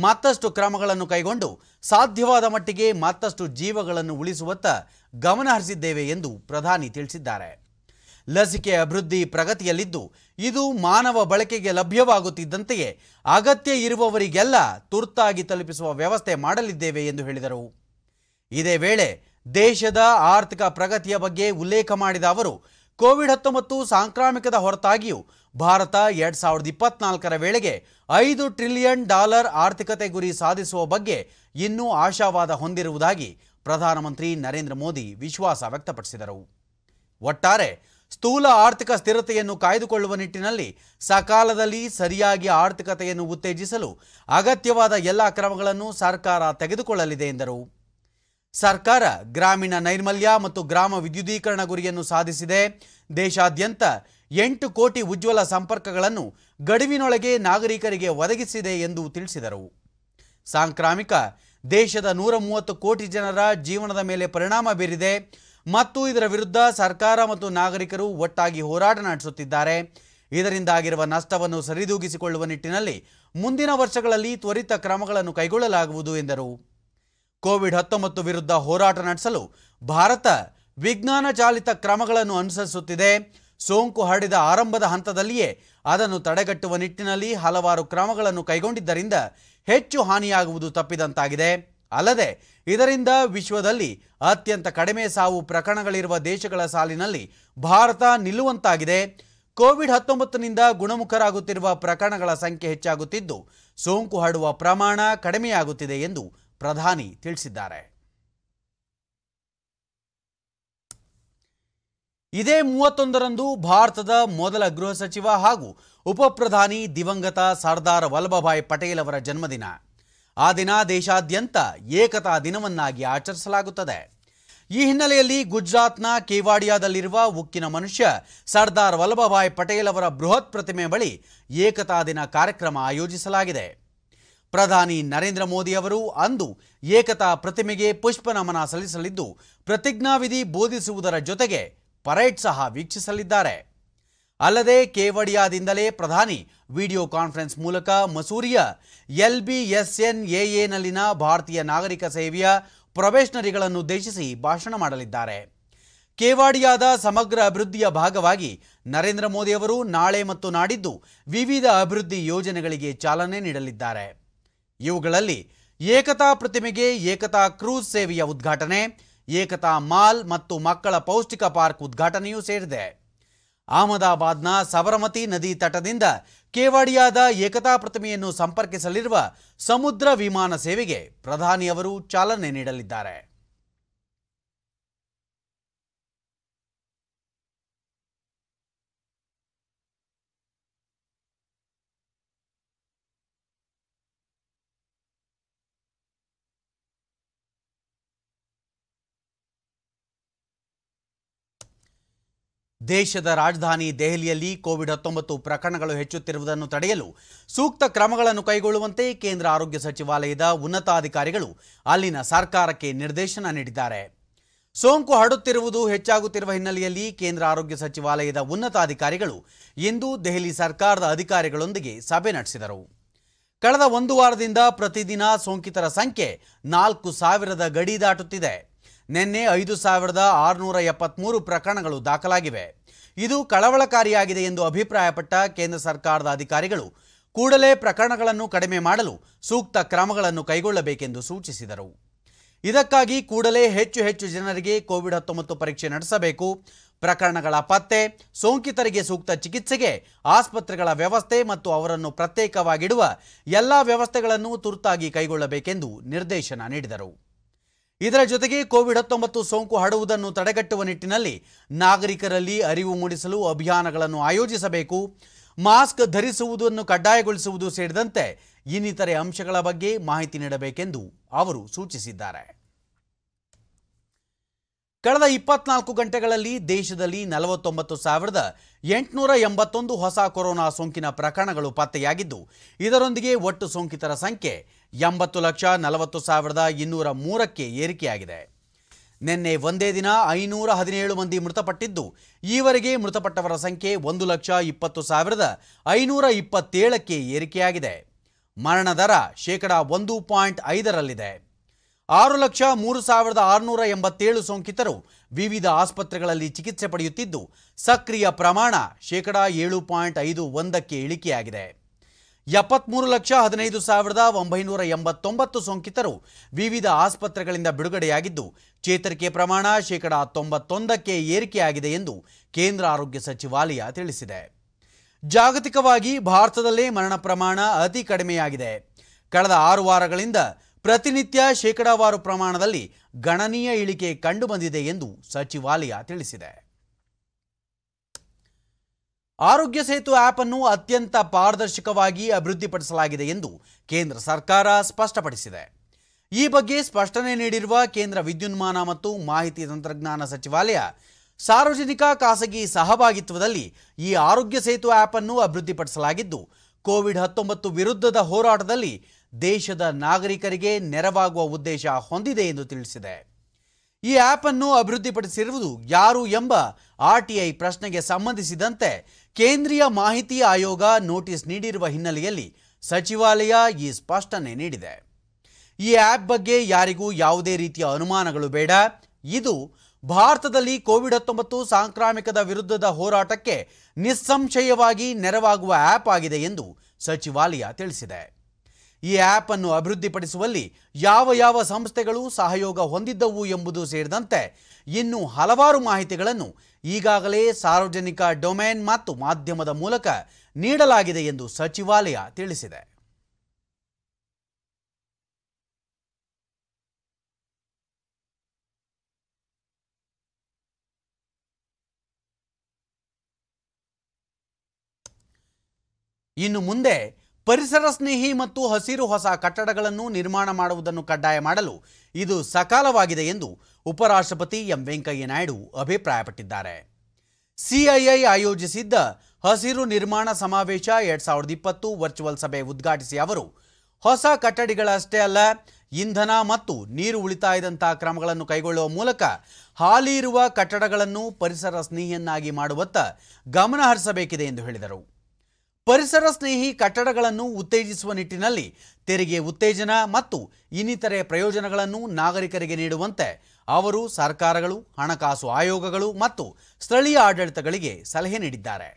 ಮತ್ತಷ್ಟು ಕ್ರಮಗಳನ್ನು ಕೈಗೊಂಡು ಸಾಧ್ಯವಾದ ಮಟ್ಟಿಗೆ ಮತ್ತಷ್ಟು ಜೀವಗಳನ್ನು ಉಳಿಸುವತ್ತ ಗಮನ ಹರಿಸಿದ್ದೇವೆ ಎಂದು ಪ್ರಧಾನಿ ತಿಳಿಸಿದ್ದಾರೆ ಲಸಿಕೆ ಅಭಿವೃದ್ಧಿ ಪ್ರಗತಿಯಲ್ಲಿದ್ದು ಇದು ಮಾನವ ಬಳಕೆಗೆ ಲಭ್ಯವಾಗುತ್ತಿದ್ದಂತೆಯೇ ಅಗತ್ಯ ಇರುವವರಿಗೆಲ್ಲ ತುರ್ತಾಗಿ ತಲುಪಿಸುವ ವ್ಯವಸ್ಥೆ ಮಾಡಲಿದ್ದೇವೆ ಎಂದು ಹೇಳಿದರು ಇದೇ ವೇಳೆ ದೇಶದ ಆರ್ಥಿಕ ಪ್ರಗತಿಯ ಬಗ್ಗೆ ಉಲ್ಲೇಖ ಮಾಡಿದ ಅವರು ಕೋವಿಡ್ ಹತ್ತೊಂಬತ್ತು ಸಾಂಕ್ರಾಮಿಕದ ಹೊರತಾಗಿಯೂ ಭಾರತ ಎರಡ್ ಸಾವಿರದ ಇಪ್ಪತ್ನಾಲ್ಕರ ವೇಳೆಗೆ ಐದು ಟ್ರಿಲಿಯನ್ ಡಾಲರ್ ಆರ್ಥಿಕತೆ ಗುರಿ ಸಾಧಿಸುವ ಬಗ್ಗೆ ಇನ್ನೂ ಆಶಾವಾದ ಹೊಂದಿರುವುದಾಗಿ ಪ್ರಧಾನಮಂತ್ರಿ ನರೇಂದ್ರ ಮೋದಿ ವಿಶ್ವಾಸ ವ್ಯಕ್ತಪಡಿಸಿದರು ಒಟ್ಟಾರೆ ಸ್ಥೂಲ ಆರ್ಥಿಕ ಸ್ಥಿರತೆಯನ್ನು ಕಾಯ್ದುಕೊಳ್ಳುವ ನಿಟ್ಟಿನಲ್ಲಿ ಸಕಾಲದಲ್ಲಿ ಸರಿಯಾಗಿ ಆರ್ಥಿಕತೆಯನ್ನು ಉತ್ತೇಜಿಸಲು ಅಗತ್ಯವಾದ ಎಲ್ಲ ಕ್ರಮಗಳನ್ನು ಸರ್ಕಾರ ತೆಗೆದುಕೊಳ್ಳಲಿದೆ ಎಂದರು ಸರ್ಕಾರ ಗ್ರಾಮೀಣ ನೈರ್ಮಲ್ಯ ಮತ್ತು ಗ್ರಾಮ ವಿದ್ಯುದೀಕರಣ ಗುರಿಯನ್ನು ಸಾಧಿಸಿದೆ ದೇಶಾದ್ಯಂತ ಎಂಟು ಕೋಟಿ ಉಜ್ವಲ ಸಂಪರ್ಕಗಳನ್ನು ಗಡುವಿನೊಳಗೆ ನಾಗರಿಕರಿಗೆ ಒದಗಿಸಿದೆ ಎಂದು ತಿಳಿಸಿದರು ಸಾಂಕ್ರಾಮಿಕ ದೇಶದ ನೂರ ಮೂವತ್ತು ಕೋಟಿ ಜನರ ಜೀವನದ ಮೇಲೆ ಪರಿಣಾಮ ಬೀರಿದೆ ಮತ್ತು ಇದರ ವಿರುದ್ಧ ಸರ್ಕಾರ ಮತ್ತು ನಾಗರಿಕರು ಒಟ್ಟಾಗಿ ಹೋರಾಟ ನಡೆಸುತ್ತಿದ್ದಾರೆ ಇದರಿಂದಾಗಿರುವ ನಷ್ಟವನ್ನು ಸರಿದೂಗಿಸಿಕೊಳ್ಳುವ ನಿಟ್ಟಿನಲ್ಲಿ ಮುಂದಿನ ವರ್ಷಗಳಲ್ಲಿ ತ್ವರಿತ ಕ್ರಮಗಳನ್ನು ಕೈಗೊಳ್ಳಲಾಗುವುದು ಎಂದರು ಕೋವಿಡ್ ಹತ್ತೊಂಬತ್ತು ವಿರುದ್ಧ ಹೋರಾಟ ನಡೆಸಲು ಭಾರತ ವಿಜ್ಞಾನ ಚಾಲಿತ ಕ್ರಮಗಳನ್ನು ಅನುಸರಿಸುತ್ತಿದೆ ಸೋಂಕು ಹರಡಿದ ಆರಂಭದ ಹಂತದಲ್ಲಿಯೇ ಅದನ್ನು ತಡೆಗಟ್ಟುವ ನಿಟ್ಟಿನಲ್ಲಿ ಹಲವಾರು ಕ್ರಮಗಳನ್ನು ಕೈಗೊಂಡಿದ್ದರಿಂದ ಹೆಚ್ಚು ಹಾನಿಯಾಗುವುದು ತಪ್ಪಿದಂತಾಗಿದೆ ಅಲ್ಲದೆ ಇದರಿಂದ ವಿಶ್ವದಲ್ಲಿ ಅತ್ಯಂತ ಕಡಿಮೆ ಸಾವು ಪ್ರಕರಣಗಳಿರುವ ದೇಶಗಳ ಸಾಲಿನಲ್ಲಿ ಭಾರತ ನಿಲ್ಲುವಂತಾಗಿದೆ ಕೋವಿಡ್ ಹತ್ತೊಂಬತ್ತನಿಂದ ಗುಣಮುಖರಾಗುತ್ತಿರುವ ಪ್ರಕರಣಗಳ ಸಂಖ್ಯೆ ಹೆಚ್ಚಾಗುತ್ತಿದ್ದು ಸೋಂಕು ಹರಡುವ ಪ್ರಮಾಣ ಕಡಿಮೆಯಾಗುತ್ತಿದೆ ಎಂದು ಪ್ರಧಾನಿ ತಿಳಿಸಿದ್ದಾರೆ ಇದೇ ಮೂವತ್ತೊಂದರಂದು ಭಾರತದ ಮೊದಲ ಗೃಹ ಸಚಿವ ಹಾಗೂ ಉಪಪ್ರಧಾನಿ ದಿವಂಗತ ಸರ್ದಾರ್ ವಲ್ಲಭಭಾಯ್ ಪಟೇಲ್ ಅವರ ಜನ್ಮದಿನ ಆ ದಿನ ದೇಶಾದ್ಯಂತ ಏಕತಾ ದಿನವನ್ನಾಗಿ ಆಚರಿಸಲಾಗುತ್ತದೆ ಈ ಹಿನ್ನೆಲೆಯಲ್ಲಿ ಗುಜರಾತ್ನ ಕೇವಾಡಿಯಾದಲ್ಲಿರುವ ಉಕ್ಕಿನ ಮನುಷ್ಯ ಸರ್ದಾರ್ ವಲ್ಲಭಭಾಯ್ ಪಟೇಲ್ ಅವರ ಬೃಹತ್ ಪ್ರತಿಮೆ ಬಳಿ ಏಕತಾ ದಿನ ಕಾರ್ಯಕ್ರಮ ಆಯೋಜಿಸಲಾಗಿದೆ ಪ್ರಧಾನಿ ನರೇಂದ್ರ ಮೋದಿ ಅವರು ಅಂದು ಏಕತಾ ಪ್ರತಿಮೆಗೆ ಪುಷ್ಪ ನಮನ ಸಲ್ಲಿಸಲಿದ್ದು ಪ್ರತಿಜ್ಞಾವಿಧಿ ಬೋಧಿಸುವುದರ ಜೊತೆಗೆ ಪರೇಡ್ ಸಹ ವೀಕ್ಷಿಸಲಿದ್ದಾರೆ ಅಲ್ಲದೆ ಕೇವಡಿಯಾದಿಂದಲೇ ಪ್ರಧಾನಿ ವಿಡಿಯೋ ಕಾನ್ಫರೆನ್ಸ್ ಮೂಲಕ ಮಸೂರಿಯ ಎಲ್ಬಿಎಸ್ಎನ್ಎಎನಲ್ಲಿನ ಭಾರತೀಯ ನಾಗರಿಕ ಸೇವೆಯ ಪ್ರೊಬೇಷನರಿಗಳನ್ನುದ್ದೇಶಿಸಿ ಭಾಷಣ ಮಾಡಲಿದ್ದಾರೆ ಕೇವಾಡಿಯಾದ ಸಮಗ್ರ ಅಭಿವೃದ್ಧಿಯ ಭಾಗವಾಗಿ ನರೇಂದ್ರ ಮೋದಿ ಅವರು ನಾಳೆ ಮತ್ತು ನಾಡಿದ್ದು ವಿವಿಧ ಅಭಿವೃದ್ಧಿ ಯೋಜನೆಗಳಿಗೆ ಚಾಲನೆ ನೀಡಲಿದ್ದಾರೆ ಇವುಗಳಲ್ಲಿ ಏಕತಾ ಪ್ರತಿಮೆಗೆ ಏಕತಾ ಕ್ರೂಸ್ ಸೇವೆಯ ಉದ್ಘಾಟನೆ ಏಕತಾ ಮಾಲ್ ಮತ್ತು ಮಕ್ಕಳ ಪೌಷ್ಟಿಕ ಪಾರ್ಕ್ ಉದ್ಘಾಟನೆಯೂ ಸೇರಿದೆ ಅಹಮದಾಬಾದ್ನ ಸಬರಮತಿ ನದಿ ತಟದಿಂದ ಕೇವಾಡಿಯಾದ ಏಕತಾ ಪ್ರತಿಮೆಯನ್ನು ಸಂಪರ್ಕಿಸಲಿರುವ ಸಮುದ್ರ ವಿಮಾನ ಸೇವೆಗೆ ಪ್ರಧಾನಿಯವರು ಚಾಲನೆ ನೀಡಲಿದ್ದಾರೆ ದೇಶದ ರಾಜಧಾನಿ ದೆಹಲಿಯಲ್ಲಿ ಕೋವಿಡ್ ಹತ್ತೊಂಬತ್ತು ಪ್ರಕರಣಗಳು ಹೆಚ್ಚುತ್ತಿರುವುದನ್ನು ತಡೆಯಲು ಸೂಕ್ತ ಕ್ರಮಗಳನ್ನು ಕೈಗೊಳ್ಳುವಂತೆ ಕೇಂದ್ರ ಆರೋಗ್ಯ ಸಚಿವಾಲಯದ ಉನ್ನತಾಧಿಕಾರಿಗಳು ಅಲ್ಲಿನ ಸರ್ಕಾರಕ್ಕೆ ನಿರ್ದೇಶನ ನೀಡಿದ್ದಾರೆ ಸೋಂಕು ಹರಡುತ್ತಿರುವುದು ಹೆಚ್ಚಾಗುತ್ತಿರುವ ಹಿನ್ನೆಲೆಯಲ್ಲಿ ಕೇಂದ್ರ ಆರೋಗ್ಯ ಸಚಿವಾಲಯದ ಉನ್ನತಾಧಿಕಾರಿಗಳು ಇಂದು ದೆಹಲಿ ಸರ್ಕಾರದ ಅಧಿಕಾರಿಗಳೊಂದಿಗೆ ಸಭೆ ನಡೆಸಿದರು ಕಳೆದ ಒಂದು ವಾರದಿಂದ ಪ್ರತಿದಿನ ಸೋಂಕಿತರ ಸಂಖ್ಯೆ ನಾಲ್ಕು ಸಾವಿರದ ಗಡಿ ದಾಟುತ್ತಿದೆ ನಿನ್ನೆ ಐದು ಸಾವಿರದ ಆರುನೂರ ಎಪ್ಪತ್ತ್ಮೂರು ಪ್ರಕರಣಗಳು ದಾಖಲಾಗಿವೆ ಇದು ಕಳವಳಕಾರಿಯಾಗಿದೆ ಎಂದು ಅಭಿಪ್ರಾಯಪಟ್ಟ ಕೇಂದ್ರ ಸರ್ಕಾರದ ಅಧಿಕಾರಿಗಳು ಕೂಡಲೇ ಪ್ರಕರಣಗಳನ್ನು ಕಡಿಮೆ ಮಾಡಲು ಸೂಕ್ತ ಕ್ರಮಗಳನ್ನು ಕೈಗೊಳ್ಳಬೇಕೆಂದು ಸೂಚಿಸಿದರು ಇದಕ್ಕಾಗಿ ಕೂಡಲೇ ಹೆಚ್ಚು ಹೆಚ್ಚು ಜನರಿಗೆ ಕೋವಿಡ್ ಹತ್ತೊಂಬತ್ತು ಪರೀಕ್ಷೆ ನಡೆಸಬೇಕು ಪ್ರಕರಣಗಳ ಪತ್ತೆ ಸೋಂಕಿತರಿಗೆ ಸೂಕ್ತ ಚಿಕಿತ್ಸೆಗೆ ಆಸ್ಪತ್ರೆಗಳ ವ್ಯವಸ್ಥೆ ಮತ್ತು ಅವರನ್ನು ಪ್ರತ್ಯೇಕವಾಗಿಡುವ ಎಲ್ಲ ವ್ಯವಸ್ಥೆಗಳನ್ನು ತುರ್ತಾಗಿ ಕೈಗೊಳ್ಳಬೇಕೆಂದು ನಿರ್ದೇಶನ ನೀಡಿದರು ಇದರ ಜೊತೆಗೆ ಕೋವಿಡ್ ಹತ್ತೊಂಬತ್ತು ಸೋಂಕು ಹರಡುವುದನ್ನು ತಡೆಗಟ್ಟುವ ನಿಟ್ಟಿನಲ್ಲಿ ನಾಗರಿಕರಲ್ಲಿ ಅರಿವು ಮೂಡಿಸಲು ಅಭಿಯಾನಗಳನ್ನು ಆಯೋಜಿಸಬೇಕು ಮಾಸ್ಕ್ ಧರಿಸುವುದನ್ನು ಕಡ್ಡಾಯಗೊಳಿಸುವುದು ಸೇರಿದಂತೆ ಇನ್ನಿತರೆ ಅಂಶಗಳ ಬಗ್ಗೆ ಮಾಹಿತಿ ನೀಡಬೇಕೆಂದು ಅವರು ಸೂಚಿಸಿದ್ದಾರೆ ಕಳೆದ ಇಪ್ಪತ್ನಾಲ್ಕು ಗಂಟೆಗಳಲ್ಲಿ ದೇಶದಲ್ಲಿ ನಲವತ್ತೊಂಬತ್ತು ಸಾವಿರದ ಎಂಟುನೂರ ಎಂಬತ್ತೊಂದು ಹೊಸ ಕೊರೋನಾ ಸೋಂಕಿನ ಪ್ರಕರಣಗಳು ಪತ್ತೆಯಾಗಿದ್ದು ಇದರೊಂದಿಗೆ ಒಟ್ಟು ಸೋಂಕಿತರ ಸಂಖ್ಯೆ ಎಂಬತ್ತು ಲಕ್ಷ ನಲವತ್ತು ಸಾವಿರದ ಇನ್ನೂರ ಮೂರಕ್ಕೆ ಏರಿಕೆಯಾಗಿದೆ ನಿನ್ನೆ ಒಂದೇ ದಿನ ಐನೂರ ಹದಿನೇಳು ಮಂದಿ ಮೃತಪಟ್ಟಿದ್ದು ಈವರೆಗೆ ಮೃತಪಟ್ಟವರ ಸಂಖ್ಯೆ ಒಂದು ಲಕ್ಷ ಇಪ್ಪತ್ತು ಸಾವಿರದ ಐನೂರ ಇಪ್ಪತ್ತೇಳಕ್ಕೆ ಏರಿಕೆಯಾಗಿದೆ ಮರಣ ದರ ಶೇಕಡಾ ಒಂದು ಪಾಯಿಂಟ್ ಐದರಲ್ಲಿದೆ ಆರು ಲಕ್ಷ ಮೂರು ಸಾವಿರದ ಆರುನೂರ ಎಂಬತ್ತೇಳು ಸೋಂಕಿತರು ವಿವಿಧ ಆಸ್ಪತ್ರೆಗಳಲ್ಲಿ ಚಿಕಿತ್ಸೆ ಪಡೆಯುತ್ತಿದ್ದು ಸಕ್ರಿಯ ಪ್ರಮಾಣ ಶೇಕಡಾ ಏಳು ಪಾಯಿಂಟ್ ಐದು ಒಂದಕ್ಕೆ ಇಳಿಕೆಯಾಗಿದೆ ಎಪ್ಪತ್ಮೂರು ಲಕ್ಷ ಹದಿನೈದು ಸಾವಿರದ ಒಂಬೈನೂರ ಎಂಬತ್ತೊಂಬತ್ತು ಸೋಂಕಿತರು ವಿವಿಧ ಆಸ್ಪತ್ರೆಗಳಿಂದ ಬಿಡುಗಡೆಯಾಗಿದ್ದು ಚೇತರಿಕೆ ಪ್ರಮಾಣ ಶೇಕಡಾ ತೊಂಬತ್ತೊಂದಕ್ಕೆ ಏರಿಕೆಯಾಗಿದೆ ಎಂದು ಕೇಂದ್ರ ಆರೋಗ್ಯ ಸಚಿವಾಲಯ ತಿಳಿಸಿದೆ ಜಾಗತಿಕವಾಗಿ ಭಾರತದಲ್ಲೇ ಮರಣ ಪ್ರಮಾಣ ಅತಿ ಕಡಿಮೆಯಾಗಿದೆ ಕಳೆದ ಆರು ವಾರಗಳಿಂದ ಪ್ರತಿನಿತ್ಯ ಶೇಕಡಾವಾರು ಪ್ರಮಾಣದಲ್ಲಿ ಗಣನೀಯ ಇಳಿಕೆ ಕಂಡುಬಂದಿದೆ ಎಂದು ಸಚಿವಾಲಯ ತಿಳಿಸಿದೆ ಆರೋಗ್ಯ ಸೇತು ಆಪ್ ಅನ್ನು ಅತ್ಯಂತ ಪಾರದರ್ಶಕವಾಗಿ ಅಭಿವೃದ್ಧಿಪಡಿಸಲಾಗಿದೆ ಎಂದು ಕೇಂದ್ರ ಸರ್ಕಾರ ಸ್ಪಷ್ಟಪಡಿಸಿದೆ ಈ ಬಗ್ಗೆ ಸ್ಪಷ್ಟನೆ ನೀಡಿರುವ ಕೇಂದ್ರ ವಿದ್ಯುನ್ಮಾನ ಮತ್ತು ಮಾಹಿತಿ ತಂತ್ರಜ್ಞಾನ ಸಚಿವಾಲಯ ಸಾರ್ವಜನಿಕ ಖಾಸಗಿ ಸಹಭಾಗಿತ್ವದಲ್ಲಿ ಈ ಆರೋಗ್ಯ ಸೇತು ಆಪ್ ಅನ್ನು ಅಭಿವೃದ್ಧಿಪಡಿಸಲಾಗಿದ್ದು ಕೋವಿಡ್ ಹತ್ತೊಂಬತ್ತು ವಿರುದ್ಧದ ಹೋರಾಟದಲ್ಲಿ ದೇಶದ ನಾಗರಿಕರಿಗೆ ನೆರವಾಗುವ ಉದ್ದೇಶ ಹೊಂದಿದೆ ಎಂದು ತಿಳಿಸಿದೆ ಈ ಆಪ್ ಅನ್ನು ಅಭಿವೃದ್ಧಿಪಡಿಸಿರುವುದು ಯಾರು ಎಂಬ ಆರ್ಟಿಐ ಪ್ರಶ್ನೆಗೆ ಸಂಬಂಧಿಸಿದಂತೆ ಕೇಂದ್ರೀಯ ಮಾಹಿತಿ ಆಯೋಗ ನೋಟಿಸ್ ನೀಡಿರುವ ಹಿನ್ನೆಲೆಯಲ್ಲಿ ಸಚಿವಾಲಯ ಈ ಸ್ಪಷ್ಟನೆ ನೀಡಿದೆ ಈ ಆ್ಯಪ್ ಬಗ್ಗೆ ಯಾರಿಗೂ ಯಾವುದೇ ರೀತಿಯ ಅನುಮಾನಗಳು ಬೇಡ ಇದು ಭಾರತದಲ್ಲಿ ಕೋವಿಡ್ ಹತ್ತೊಂಬತ್ತು ಸಾಂಕ್ರಾಮಿಕದ ವಿರುದ್ಧದ ಹೋರಾಟಕ್ಕೆ ನಿಸ್ಸಂಶಯವಾಗಿ ನೆರವಾಗುವ ಆ್ಯಪ್ ಆಗಿದೆ ಎಂದು ಸಚಿವಾಲಯ ತಿಳಿಸಿದೆ ಈ ಆಪ್ ಅನ್ನು ಅಭಿವೃದ್ಧಿಪಡಿಸುವಲ್ಲಿ ಯಾವ ಯಾವ ಸಂಸ್ಥೆಗಳು ಸಹಯೋಗ ಹೊಂದಿದ್ದವು ಎಂಬುದು ಸೇರಿದಂತೆ ಇನ್ನೂ ಹಲವಾರು ಮಾಹಿತಿಗಳನ್ನು ಈಗಾಗಲೇ ಸಾರ್ವಜನಿಕ ಡೊಮೇನ್ ಮತ್ತು ಮಾಧ್ಯಮದ ಮೂಲಕ ನೀಡಲಾಗಿದೆ ಎಂದು ಸಚಿವಾಲಯ ತಿಳಿಸಿದೆ ಇನ್ನು ಮುಂದೆ ಪರಿಸರ ಸ್ನೇಹಿ ಮತ್ತು ಹಸಿರು ಹೊಸ ಕಟ್ಟಡಗಳನ್ನು ನಿರ್ಮಾಣ ಮಾಡುವುದನ್ನು ಕಡ್ಡಾಯ ಮಾಡಲು ಇದು ಸಕಾಲವಾಗಿದೆ ಎಂದು ಉಪರಾಷ್ಟ್ರಪತಿ ಎಂ ವೆಂಕಯ್ಯ ನಾಯ್ಡು ಅಭಿಪ್ರಾಯಪಟ್ಟಿದ್ದಾರೆ ಸಿಐಐ ಆಯೋಜಿಸಿದ್ದ ಹಸಿರು ನಿರ್ಮಾಣ ಸಮಾವೇಶ ಎರಡ್ ಸಾವಿರದ ಇಪ್ಪತ್ತು ವರ್ಚುವಲ್ ಸಭೆ ಉದ್ಘಾಟಿಸಿ ಅವರು ಹೊಸ ಕಟ್ಟಡಿಗಳಷ್ಟೇ ಅಲ್ಲ ಇಂಧನ ಮತ್ತು ನೀರು ಉಳಿತಾಯದಂತಹ ಕ್ರಮಗಳನ್ನು ಕೈಗೊಳ್ಳುವ ಮೂಲಕ ಹಾಲಿ ಇರುವ ಕಟ್ಟಡಗಳನ್ನು ಪರಿಸರ ಸ್ನೇಹಿಯನ್ನಾಗಿ ಮಾಡುವತ್ತ ಗಮನ ಹರಿಸಬೇಕಿದೆ ಎಂದು ಹೇಳಿದರು ಪರಿಸರ ಸ್ನೇಹಿ ಕಟ್ಟಡಗಳನ್ನು ಉತ್ತೇಜಿಸುವ ನಿಟ್ಟಿನಲ್ಲಿ ತೆರಿಗೆ ಉತ್ತೇಜನ ಮತ್ತು ಇನ್ನಿತರೆ ಪ್ರಯೋಜನಗಳನ್ನು ನಾಗರಿಕರಿಗೆ ನೀಡುವಂತೆ ಅವರು ಸರ್ಕಾರಗಳು ಹಣಕಾಸು ಆಯೋಗಗಳು ಮತ್ತು ಸ್ಥಳೀಯ ಆಡಳಿತಗಳಿಗೆ ಸಲಹೆ ನೀಡಿದ್ದಾರೆ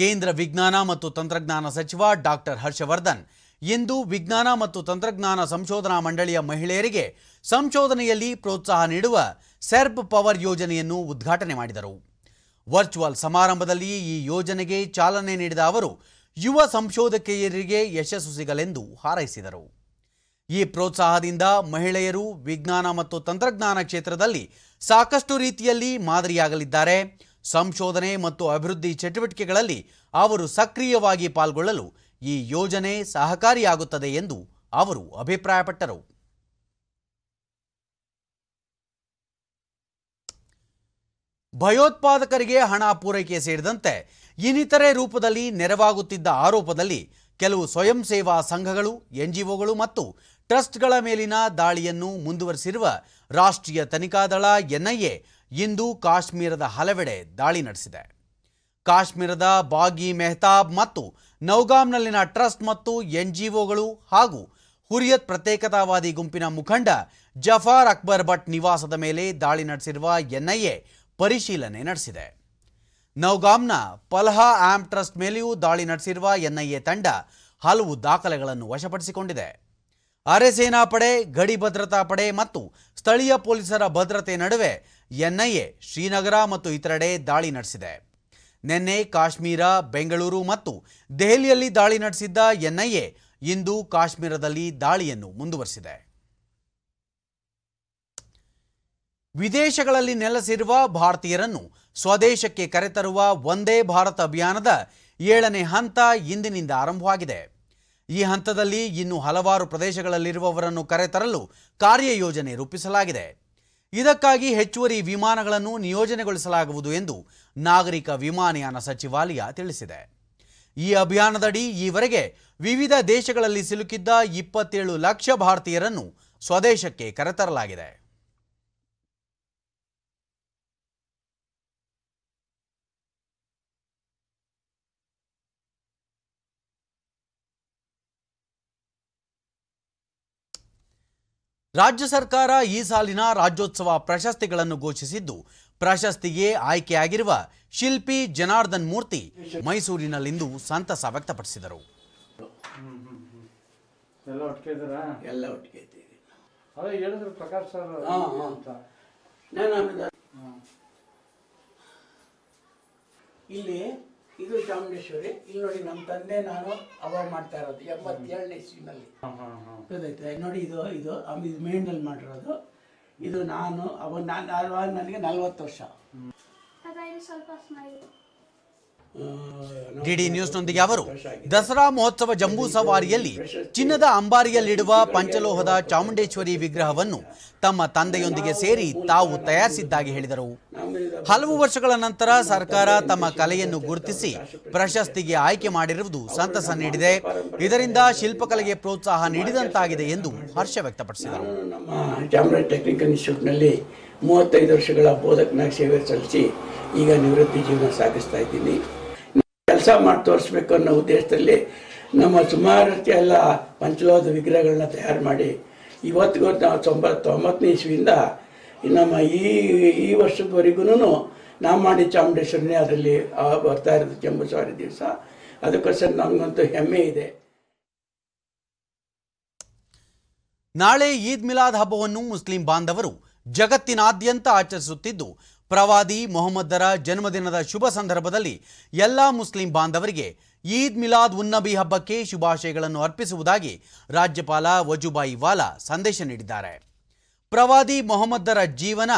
ಕೇಂದ್ರ ವಿಜ್ಞಾನ ಮತ್ತು ತಂತ್ರಜ್ಞಾನ ಸಚಿವ ಡಾಕ್ಟರ್ ಹರ್ಷವರ್ಧನ್ ಇಂದು ವಿಜ್ಞಾನ ಮತ್ತು ತಂತ್ರಜ್ಞಾನ ಸಂಶೋಧನಾ ಮಂಡಳಿಯ ಮಹಿಳೆಯರಿಗೆ ಸಂಶೋಧನೆಯಲ್ಲಿ ಪ್ರೋತ್ಸಾಹ ನೀಡುವ ಸೆರ್ಬ್ ಪವರ್ ಯೋಜನೆಯನ್ನು ಉದ್ಘಾಟನೆ ಮಾಡಿದರು ವರ್ಚುವಲ್ ಸಮಾರಂಭದಲ್ಲಿ ಈ ಯೋಜನೆಗೆ ಚಾಲನೆ ನೀಡಿದ ಅವರು ಯುವ ಸಂಶೋಧಕಿಯರಿಗೆ ಯಶಸ್ಸು ಸಿಗಲೆಂದು ಹಾರೈಸಿದರು ಈ ಪ್ರೋತ್ಸಾಹದಿಂದ ಮಹಿಳೆಯರು ವಿಜ್ಞಾನ ಮತ್ತು ತಂತ್ರಜ್ಞಾನ ಕ್ಷೇತ್ರದಲ್ಲಿ ಸಾಕಷ್ಟು ರೀತಿಯಲ್ಲಿ ಮಾದರಿಯಾಗಲಿದ್ದಾರೆ ಸಂಶೋಧನೆ ಮತ್ತು ಅಭಿವೃದ್ಧಿ ಚಟುವಟಿಕೆಗಳಲ್ಲಿ ಅವರು ಸಕ್ರಿಯವಾಗಿ ಪಾಲ್ಗೊಳ್ಳಲು ಈ ಯೋಜನೆ ಸಹಕಾರಿಯಾಗುತ್ತದೆ ಎಂದು ಅವರು ಅಭಿಪ್ರಾಯಪಟ್ಟರು ಭಯೋತ್ಪಾದಕರಿಗೆ ಹಣ ಪೂರೈಕೆ ಸೇರಿದಂತೆ ಇನ್ನಿತರೆ ರೂಪದಲ್ಲಿ ನೆರವಾಗುತ್ತಿದ್ದ ಆರೋಪದಲ್ಲಿ ಕೆಲವು ಸ್ವಯಂ ಸೇವಾ ಸಂಘಗಳು ಎನ್ಜಿಒಗಳು ಮತ್ತು ಟ್ರಸ್ಟ್ಗಳ ಮೇಲಿನ ದಾಳಿಯನ್ನು ಮುಂದುವರಿಸಿರುವ ರಾಷ್ಟ್ರೀಯ ತನಿಖಾ ದಳ ಎನ್ಐಎ ಇಂದು ಕಾಶ್ಮೀರದ ಹಲವೆಡೆ ದಾಳಿ ನಡೆಸಿದೆ ಕಾಶ್ಮೀರದ ಬಾಗಿ ಮೆಹತಾಬ್ ಮತ್ತು ನೌಗಾಂನಲ್ಲಿನ ಟ್ರಸ್ಟ್ ಮತ್ತು ಎನ್ಜಿಒಗಳು ಹಾಗೂ ಹುರಿಯತ್ ಪ್ರತ್ಯೇಕತಾವಾದಿ ಗುಂಪಿನ ಮುಖಂಡ ಜಫಾರ್ ಅಕ್ಬರ್ ಭಟ್ ನಿವಾಸದ ಮೇಲೆ ದಾಳಿ ನಡೆಸಿರುವ ಎನ್ಐಎ ಪರಿಶೀಲನೆ ನಡೆಸಿದೆ ನೌಗಾಂನ ಪಲ್ಹಾ ಆಮ್ ಟ್ರಸ್ಟ್ ಮೇಲೆಯೂ ದಾಳಿ ನಡೆಸಿರುವ ಎನ್ಐಎ ತಂಡ ಹಲವು ದಾಖಲೆಗಳನ್ನು ವಶಪಡಿಸಿಕೊಂಡಿದೆ ಅರೆ ಪಡೆ ಗಡಿ ಭದ್ರತಾ ಪಡೆ ಮತ್ತು ಸ್ಥಳೀಯ ಪೊಲೀಸರ ಭದ್ರತೆ ನಡುವೆ ಎನ್ಐಎ ಶ್ರೀನಗರ ಮತ್ತು ಇತರೆಡೆ ದಾಳಿ ನಡೆಸಿದೆ ನಿನ್ನೆ ಕಾಶ್ಮೀರ ಬೆಂಗಳೂರು ಮತ್ತು ದೆಹಲಿಯಲ್ಲಿ ದಾಳಿ ನಡೆಸಿದ್ದ ಎನ್ಐಎ ಇಂದು ಕಾಶ್ಮೀರದಲ್ಲಿ ದಾಳಿಯನ್ನು ಮುಂದುವರೆಸಿದೆ ವಿದೇಶಗಳಲ್ಲಿ ನೆಲೆಸಿರುವ ಭಾರತೀಯರನ್ನು ಸ್ವದೇಶಕ್ಕೆ ಕರೆತರುವ ಒಂದೇ ಭಾರತ ಅಭಿಯಾನದ ಏಳನೇ ಹಂತ ಇಂದಿನಿಂದ ಆರಂಭವಾಗಿದೆ ಈ ಹಂತದಲ್ಲಿ ಇನ್ನು ಹಲವಾರು ಪ್ರದೇಶಗಳಲ್ಲಿರುವವರನ್ನು ಕರೆತರಲು ಕಾರ್ಯಯೋಜನೆ ರೂಪಿಸಲಾಗಿದೆ ಇದಕ್ಕಾಗಿ ಹೆಚ್ಚುವರಿ ವಿಮಾನಗಳನ್ನು ನಿಯೋಜನೆಗೊಳಿಸಲಾಗುವುದು ಎಂದು ನಾಗರಿಕ ವಿಮಾನಯಾನ ಸಚಿವಾಲಯ ತಿಳಿಸಿದೆ ಈ ಅಭಿಯಾನದಡಿ ಈವರೆಗೆ ವಿವಿಧ ದೇಶಗಳಲ್ಲಿ ಸಿಲುಕಿದ್ದ ಇಪ್ಪತ್ತೇಳು ಲಕ್ಷ ಭಾರತೀಯರನ್ನು ಸ್ವದೇಶಕ್ಕೆ ಕರೆತರಲಾಗಿದೆ ರಾಜ್ಯ ಸರ್ಕಾರ ಈ ಸಾಲಿನ ರಾಜ್ಯೋತ್ಸವ ಪ್ರಶಸ್ತಿಗಳನ್ನು ಘೋಷಿಸಿದ್ದು ಪ್ರಶಸ್ತಿಗೆ ಆಯ್ಕೆಯಾಗಿರುವ ಶಿಲ್ಪಿ ಜನಾರ್ದನ್ ಮೂರ್ತಿ ಮೈಸೂರಿನಲ್ಲಿಂದು ಸಂತಸ ವ್ಯಕ್ತಪಡಿಸಿದರು ಇಲ್ಲಿ ಇದು ಚಾಮುಂಡೇಶ್ವರಿ ಇಲ್ಲಿ ನೋಡಿ ನಮ್ಮ ತಂದೆ ನಾನು ಅವಾಗ ಮಾಡ್ತಾ ಇರೋದು ಎಂಬತ್ತೇಳನೇ ಇಸ್ವಿನಲ್ಲಿ ನೋಡಿ ಇದು ಇದು ಇದು ಮೇಂಡಲ್ಲಿ ಮಾಡಿರೋದು ಇದು ನಾನು ಅವಾಗ ನಾನು ಅವಾಗ ನನಗೆ ನಲ್ವತ್ತು ವರ್ಷ ಡಿಡಿ ನ್ಯೂಸ್ನೊಂದಿಗೆ ಅವರು ದಸರಾ ಮಹೋತ್ಸವ ಜಂಬೂ ಸವಾರಿಯಲ್ಲಿ ಚಿನ್ನದ ಅಂಬಾರಿಯಲ್ಲಿಡುವ ಪಂಚಲೋಹದ ಚಾಮುಂಡೇಶ್ವರಿ ವಿಗ್ರಹವನ್ನು ತಮ್ಮ ತಂದೆಯೊಂದಿಗೆ ಸೇರಿ ತಾವು ತಯಾರಿಸಿದ್ದಾಗಿ ಹೇಳಿದರು ಹಲವು ವರ್ಷಗಳ ನಂತರ ಸರ್ಕಾರ ತಮ್ಮ ಕಲೆಯನ್ನು ಗುರುತಿಸಿ ಪ್ರಶಸ್ತಿಗೆ ಆಯ್ಕೆ ಮಾಡಿರುವುದು ಸಂತಸ ನೀಡಿದೆ ಇದರಿಂದ ಶಿಲ್ಪಕಲೆಗೆ ಪ್ರೋತ್ಸಾಹ ನೀಡಿದಂತಾಗಿದೆ ಎಂದು ಹರ್ಷ ವ್ಯಕ್ತಪಡಿಸಿದರು ಟೆಕ್ನಿಕಲ್ ಇನ್ಸ್ಟಿಟ್ಯೂಟ್ನಲ್ಲಿ ಮೂವತ್ತೈದು ವರ್ಷಗಳ ಬೋಧಕನಾಗಿ ಸೇವೆ ಸಲ್ಲಿಸಿ ಈಗ ನಿವೃತ್ತಿ ಜೀವನ ಸಾಗಿಸ್ತಾ ಇದ್ದೀನಿ ಕೆಲಸ ಮಾಡಿ ತೋರಿಸ್ಬೇಕು ಅನ್ನೋ ಉದ್ದೇಶದಲ್ಲಿ ನಮ್ಮ ಸುಮಾರು ಎಲ್ಲ ಪಂಚಲೋಹದ ವಿಗ್ರಹಗಳನ್ನ ತಯಾರು ಮಾಡಿ ಇವತ್ತಿಗೂ ನಾವು ತೊಂಬತ್ತೊಂಬತ್ತನೇ ಇಸ್ವಿಯಿಂದ ನಮ್ಮ ಈ ಈ ವರ್ಷದವರೆಗೂ ನಾವು ಮಾಡಿ ಚಾಮುಂಡೇಶ್ವರನೇ ಅದರಲ್ಲಿ ಬರ್ತಾ ಇರೋದು ದಿವಸ ಅದಕ್ಕೋಸ್ಕರ ನಮಗಂತೂ ಹೆಮ್ಮೆ ಇದೆ ನಾಳೆ ಈದ್ ಮಿಲಾದ್ ಹಬ್ಬವನ್ನು ಮುಸ್ಲಿಂ ಬಾಂಧವರು ಜಗತ್ತಿನಾದ್ಯಂತ ಆಚರಿಸುತ್ತಿದ್ದು ಪ್ರವಾದಿ ಮೊಹಮ್ಮದರ ಜನ್ಮದಿನದ ಶುಭ ಸಂದರ್ಭದಲ್ಲಿ ಎಲ್ಲ ಮುಸ್ಲಿಂ ಬಾಂಧವರಿಗೆ ಈದ್ ಮಿಲಾದ್ ಉನ್ನಬಿ ಹಬ್ಬಕ್ಕೆ ಶುಭಾಶಯಗಳನ್ನು ಅರ್ಪಿಸುವುದಾಗಿ ರಾಜ್ಯಪಾಲ ವಜುಬಾಯಿ ವಾಲಾ ಸಂದೇಶ ನೀಡಿದ್ದಾರೆ ಪ್ರವಾದಿ ಮೊಹಮ್ಮದ್ದರ ಜೀವನ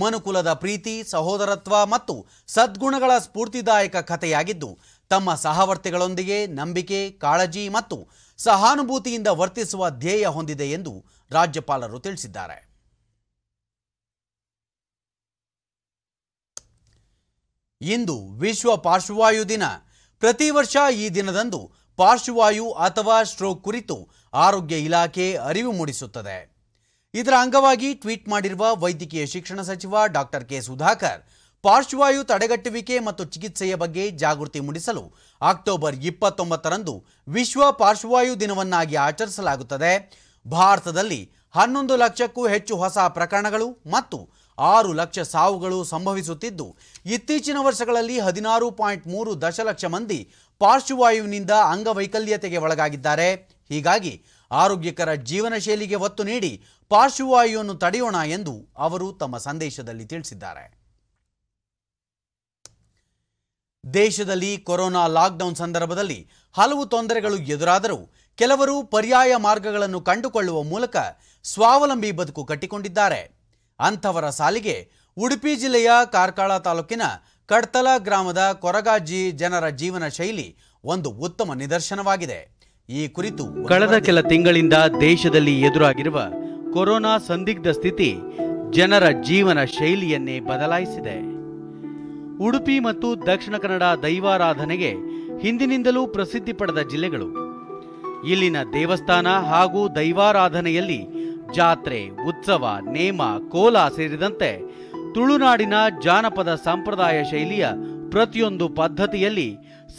ಮನುಕುಲದ ಪ್ರೀತಿ ಸಹೋದರತ್ವ ಮತ್ತು ಸದ್ಗುಣಗಳ ಸ್ಫೂರ್ತಿದಾಯಕ ಕಥೆಯಾಗಿದ್ದು ತಮ್ಮ ಸಹವರ್ತಿಗಳೊಂದಿಗೆ ನಂಬಿಕೆ ಕಾಳಜಿ ಮತ್ತು ಸಹಾನುಭೂತಿಯಿಂದ ವರ್ತಿಸುವ ಧ್ಯೇಯ ಹೊಂದಿದೆ ಎಂದು ರಾಜ್ಯಪಾಲರು ತಿಳಿಸಿದ್ದಾರೆ ಇಂದು ವಿಶ್ವ ಪಾರ್ಶ್ವವಾಯು ದಿನ ಪ್ರತಿ ವರ್ಷ ಈ ದಿನದಂದು ಪಾರ್ಶ್ವವಾಯು ಅಥವಾ ಸ್ಟ್ರೋಕ್ ಕುರಿತು ಆರೋಗ್ಯ ಇಲಾಖೆ ಅರಿವು ಮೂಡಿಸುತ್ತದೆ ಇದರ ಅಂಗವಾಗಿ ಟ್ವೀಟ್ ಮಾಡಿರುವ ವೈದ್ಯಕೀಯ ಶಿಕ್ಷಣ ಸಚಿವ ಡಾಕ್ಟರ್ ಕೆ ಸುಧಾಕರ್ ಪಾರ್ಶ್ವವಾಯು ತಡೆಗಟ್ಟುವಿಕೆ ಮತ್ತು ಚಿಕಿತ್ಸೆಯ ಬಗ್ಗೆ ಜಾಗೃತಿ ಮೂಡಿಸಲು ಅಕ್ಟೋಬರ್ ಇಪ್ಪತ್ತೊಂಬತ್ತರಂದು ವಿಶ್ವ ಪಾರ್ಶ್ವವಾಯು ದಿನವನ್ನಾಗಿ ಆಚರಿಸಲಾಗುತ್ತದೆ ಭಾರತದಲ್ಲಿ ಹನ್ನೊಂದು ಲಕ್ಷಕ್ಕೂ ಹೆಚ್ಚು ಹೊಸ ಪ್ರಕರಣಗಳು ಮತ್ತು ಆರು ಲಕ್ಷ ಸಾವುಗಳು ಸಂಭವಿಸುತ್ತಿದ್ದು ಇತ್ತೀಚಿನ ವರ್ಷಗಳಲ್ಲಿ ಹದಿನಾರು ಪಾಯಿಂಟ್ ಮೂರು ದಶಲಕ್ಷ ಮಂದಿ ಪಾರ್ಶ್ವವಾಯುವಿನಿಂದ ಅಂಗವೈಕಲ್ಯತೆಗೆ ಒಳಗಾಗಿದ್ದಾರೆ ಹೀಗಾಗಿ ಆರೋಗ್ಯಕರ ಜೀವನ ಶೈಲಿಗೆ ಒತ್ತು ನೀಡಿ ಪಾರ್ಶ್ವವಾಯುವನ್ನು ತಡೆಯೋಣ ಎಂದು ಅವರು ತಮ್ಮ ಸಂದೇಶದಲ್ಲಿ ತಿಳಿಸಿದ್ದಾರೆ ದೇಶದಲ್ಲಿ ಕೊರೋನಾ ಲಾಕ್ಡೌನ್ ಸಂದರ್ಭದಲ್ಲಿ ಹಲವು ತೊಂದರೆಗಳು ಎದುರಾದರೂ ಕೆಲವರು ಪರ್ಯಾಯ ಮಾರ್ಗಗಳನ್ನು ಕಂಡುಕೊಳ್ಳುವ ಮೂಲಕ ಸ್ವಾವಲಂಬಿ ಬದುಕು ಕಟ್ಟಿಕೊಂಡಿದ್ದಾರೆ ಅಂಥವರ ಸಾಲಿಗೆ ಉಡುಪಿ ಜಿಲ್ಲೆಯ ಕಾರ್ಕಳ ತಾಲೂಕಿನ ಕಡ್ತಲ ಗ್ರಾಮದ ಕೊರಗಾಜಿ ಜನರ ಜೀವನ ಶೈಲಿ ಒಂದು ಉತ್ತಮ ನಿದರ್ಶನವಾಗಿದೆ ಈ ಕುರಿತು ಕಳೆದ ಕೆಲ ತಿಂಗಳಿಂದ ದೇಶದಲ್ಲಿ ಎದುರಾಗಿರುವ ಕೊರೋನಾ ಸಂದಿಗ್ಧ ಸ್ಥಿತಿ ಜನರ ಜೀವನ ಶೈಲಿಯನ್ನೇ ಬದಲಾಯಿಸಿದೆ ಉಡುಪಿ ಮತ್ತು ದಕ್ಷಿಣ ಕನ್ನಡ ದೈವಾರಾಧನೆಗೆ ಹಿಂದಿನಿಂದಲೂ ಪ್ರಸಿದ್ಧಿ ಪಡೆದ ಜಿಲ್ಲೆಗಳು ಇಲ್ಲಿನ ದೇವಸ್ಥಾನ ಹಾಗೂ ದೈವಾರಾಧನೆಯಲ್ಲಿ ಜಾತ್ರೆ ಉತ್ಸವ ನೇಮ ಕೋಲ ಸೇರಿದಂತೆ ತುಳುನಾಡಿನ ಜಾನಪದ ಸಂಪ್ರದಾಯ ಶೈಲಿಯ ಪ್ರತಿಯೊಂದು ಪದ್ಧತಿಯಲ್ಲಿ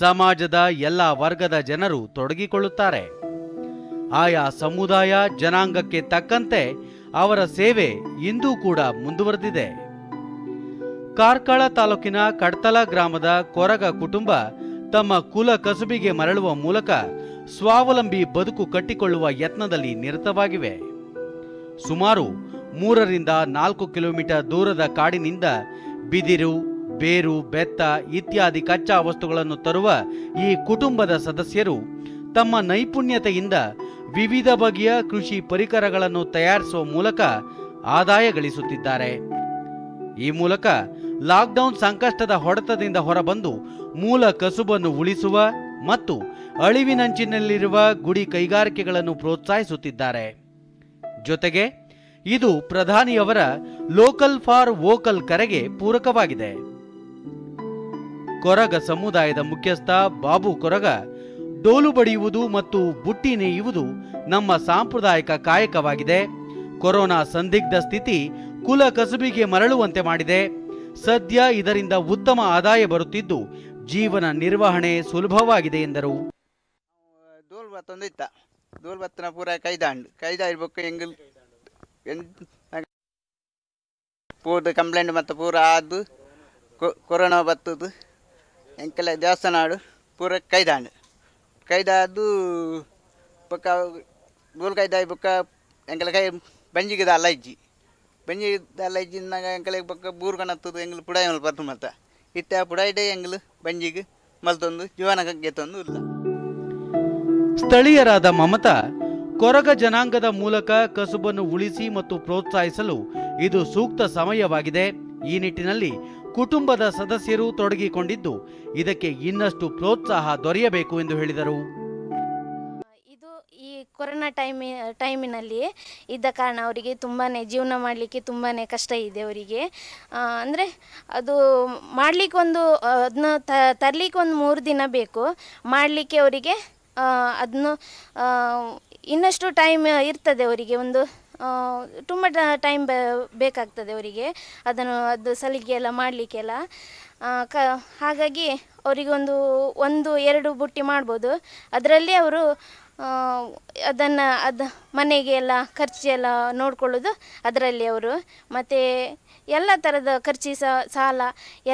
ಸಮಾಜದ ಎಲ್ಲ ವರ್ಗದ ಜನರು ತೊಡಗಿಕೊಳ್ಳುತ್ತಾರೆ ಆಯಾ ಸಮುದಾಯ ಜನಾಂಗಕ್ಕೆ ತಕ್ಕಂತೆ ಅವರ ಸೇವೆ ಇಂದೂ ಕೂಡ ಮುಂದುವರೆದಿದೆ ಕಾರ್ಕಳ ತಾಲೂಕಿನ ಕಡ್ತಲ ಗ್ರಾಮದ ಕೊರಗ ಕುಟುಂಬ ತಮ್ಮ ಕುಲ ಕಸುಬಿಗೆ ಮರಳುವ ಮೂಲಕ ಸ್ವಾವಲಂಬಿ ಬದುಕು ಕಟ್ಟಿಕೊಳ್ಳುವ ಯತ್ನದಲ್ಲಿ ನಿರತವಾಗಿವೆ ಸುಮಾರು ಮೂರರಿಂದ ನಾಲ್ಕು ಕಿಲೋಮೀಟರ್ ದೂರದ ಕಾಡಿನಿಂದ ಬಿದಿರು ಬೇರು ಬೆತ್ತ ಇತ್ಯಾದಿ ಕಚ್ಚಾ ವಸ್ತುಗಳನ್ನು ತರುವ ಈ ಕುಟುಂಬದ ಸದಸ್ಯರು ತಮ್ಮ ನೈಪುಣ್ಯತೆಯಿಂದ ವಿವಿಧ ಬಗೆಯ ಕೃಷಿ ಪರಿಕರಗಳನ್ನು ತಯಾರಿಸುವ ಮೂಲಕ ಆದಾಯ ಗಳಿಸುತ್ತಿದ್ದಾರೆ ಈ ಮೂಲಕ ಲಾಕ್ಡೌನ್ ಸಂಕಷ್ಟದ ಹೊಡೆತದಿಂದ ಹೊರಬಂದು ಮೂಲ ಕಸುಬನ್ನು ಉಳಿಸುವ ಮತ್ತು ಅಳಿವಿನಂಚಿನಲ್ಲಿರುವ ಗುಡಿ ಕೈಗಾರಿಕೆಗಳನ್ನು ಪ್ರೋತ್ಸಾಹಿಸುತ್ತಿದ್ದಾರೆ ಜೊತೆಗೆ ಇದು ಪ್ರಧಾನಿಯವರ ಲೋಕಲ್ ಫಾರ್ ವೋಕಲ್ ಕರೆಗೆ ಪೂರಕವಾಗಿದೆ ಕೊರಗ ಸಮುದಾಯದ ಮುಖ್ಯಸ್ಥ ಬಾಬು ಕೊರಗ ಡೋಲು ಬಡಿಯುವುದು ಮತ್ತು ಬುಟ್ಟಿ ನೇಯುವುದು ನಮ್ಮ ಸಾಂಪ್ರದಾಯಿಕ ಕಾಯಕವಾಗಿದೆ ಕೊರೋನಾ ಸಂದಿಗ್ಧ ಸ್ಥಿತಿ ಕುಲ ಕಸುಬಿಗೆ ಮರಳುವಂತೆ ಮಾಡಿದೆ ಸದ್ಯ ಇದರಿಂದ ಉತ್ತಮ ಆದಾಯ ಬರುತ್ತಿದ್ದು ಜೀವನ ನಿರ್ವಹಣೆ ಸುಲಭವಾಗಿದೆ ಎಂದರು ಪೂರ ಕೈದಾಂಡ್ ಕೈದಾ ಕಂಪ್ಲೇಂಟ್ ಮತ್ತು ಪೂರ ಕೊರೋನಾ ಬತ್ತದು ಎಂಕೆಲ್ಲ ದೇವಸ್ಥಾನ ಪೂರ ಕೈದಾಂಡ್ ಕೈದ ಅದು ಪಕ್ಕ ಬೂರ್ ಕೈದಾ ಪಕ್ಕ ಎಂಕಾಯ್ ಬಂಜಿಗಿದ ಅಲೈಜಿ ಬಂಜಿಗದೈಜಿ ಬೂರ್ಗನತ್ತುಡ ಮಲ್ತ ಇಟ್ಟ ಪುಡಾಯ್ಲು ಬಂಜಿಗ್ ಮಲ್ತೊಂದು ಜೀವನ ಗಂಗೆತ್ತೊಂದು ಇಲ್ಲ ಸ್ಥಳೀಯರಾದ ಮಮತ ಕೊರಗ ಜನಾಂಗದ ಮೂಲಕ ಕಸುಬನ್ನು ಉಳಿಸಿ ಮತ್ತು ಪ್ರೋತ್ಸಾಹಿಸಲು ಇದು ಸೂಕ್ತ ಸಮಯವಾಗಿದೆ ಈ ನಿಟ್ಟಿನಲ್ಲಿ ಕುಟುಂಬದ ಸದಸ್ಯರು ತೊಡಗಿಕೊಂಡಿದ್ದು ಇದಕ್ಕೆ ಇನ್ನಷ್ಟು ಪ್ರೋತ್ಸಾಹ ದೊರೆಯಬೇಕು ಎಂದು ಹೇಳಿದರು ಇದು ಈ ಕೊರೋನಾ ಟೈಮ್ ಟೈಮಿನಲ್ಲಿ ಇದ್ದ ಕಾರಣ ಅವರಿಗೆ ತುಂಬಾ ಜೀವನ ಮಾಡಲಿಕ್ಕೆ ತುಂಬಾ ಕಷ್ಟ ಇದೆ ಅವರಿಗೆ ಅಂದರೆ ಅದು ಮಾಡಲಿಕ್ಕೊಂದು ಅದನ್ನ ತರಲಿಕ್ಕೆ ಒಂದು ಮೂರು ದಿನ ಬೇಕು ಮಾಡಲಿಕ್ಕೆ ಅವರಿಗೆ ಅದನ್ನು ಇನ್ನಷ್ಟು ಟೈಮ್ ಇರ್ತದೆ ಅವರಿಗೆ ಒಂದು ತುಂಬ ಟೈಮ್ ಬೇಕಾಗ್ತದೆ ಅವರಿಗೆ ಅದನ್ನು ಅದು ಸಲಿಗೆ ಎಲ್ಲ ಮಾಡಲಿಕ್ಕೆಲ್ಲ ಕ ಹಾಗಾಗಿ ಅವರಿಗೊಂದು ಒಂದು ಎರಡು ಬುಟ್ಟಿ ಮಾಡ್ಬೋದು ಅದರಲ್ಲಿ ಅವರು ಅದನ್ನು ಅದು ಮನೆಗೆ ಎಲ್ಲ ಖರ್ಚೆಲ್ಲ ನೋಡಿಕೊಳ್ಳೋದು ಅದರಲ್ಲಿ ಅವರು ಮತ್ತು ಎಲ್ಲ ಥರದ ಖರ್ಚು ಸಹ ಸಾಲ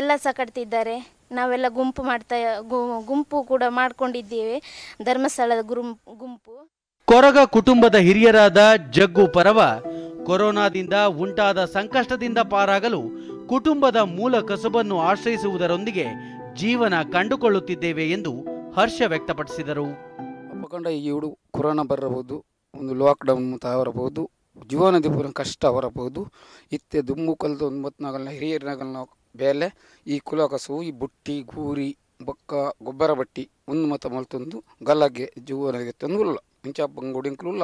ಎಲ್ಲ ಸಹ ಕಟ್ತಿದ್ದಾರೆ ನಾವೆಲ್ಲ ಗುಂಪು ಮಾಡ್ತಾ ಗುಂಪು ಕೂಡ ಮಾಡ್ಕೊಂಡಿದ್ದೇವೆ ಧರ್ಮಸ್ಥಳದ ಗುರು ಗುಂಪು ಕೊರಗ ಕುಟುಂಬದ ಹಿರಿಯರಾದ ಜಗ್ಗು ಪರವ ಕೊರೋನಾದಿಂದ ಉಂಟಾದ ಸಂಕಷ್ಟದಿಂದ ಪಾರಾಗಲು ಕುಟುಂಬದ ಮೂಲ ಕಸುಬನ್ನು ಆಶ್ರಯಿಸುವುದರೊಂದಿಗೆ ಜೀವನ ಕಂಡುಕೊಳ್ಳುತ್ತಿದ್ದೇವೆ ಎಂದು ಹರ್ಷ ವ್ಯಕ್ತಪಡಿಸಿದರು ಈ ಕೊರೋನಾ ಬರಬಹುದು ಒಂದು ಲಾಕ್ಡೌನ್ ಬರಬಹುದು ಜೀವನದ ಕಷ್ಟ ಹೊರಬಹುದು ಇತ್ತೆ ದುಮ್ಮು ಕಲ್ದು ಒಂದು ಮೊತ್ತ ಹಿರಿಯರನಾಗಲ್ನ ಬೇಲೆ ಈ ಕುಲಕಸು ಈ ಬುಟ್ಟಿ ಗೂರಿ ಬೊಕ್ಕ ಗೊಬ್ಬರ ಬಟ್ಟಿ ಒಂದು ಮತ ಮಲ್ತೊಂದು ಗಲಗೆ ಜೀವನಗೆ ತಂದು ಇಂಚ ಬಂಗುಡಿಂಕ್ಲುಲ್ಲ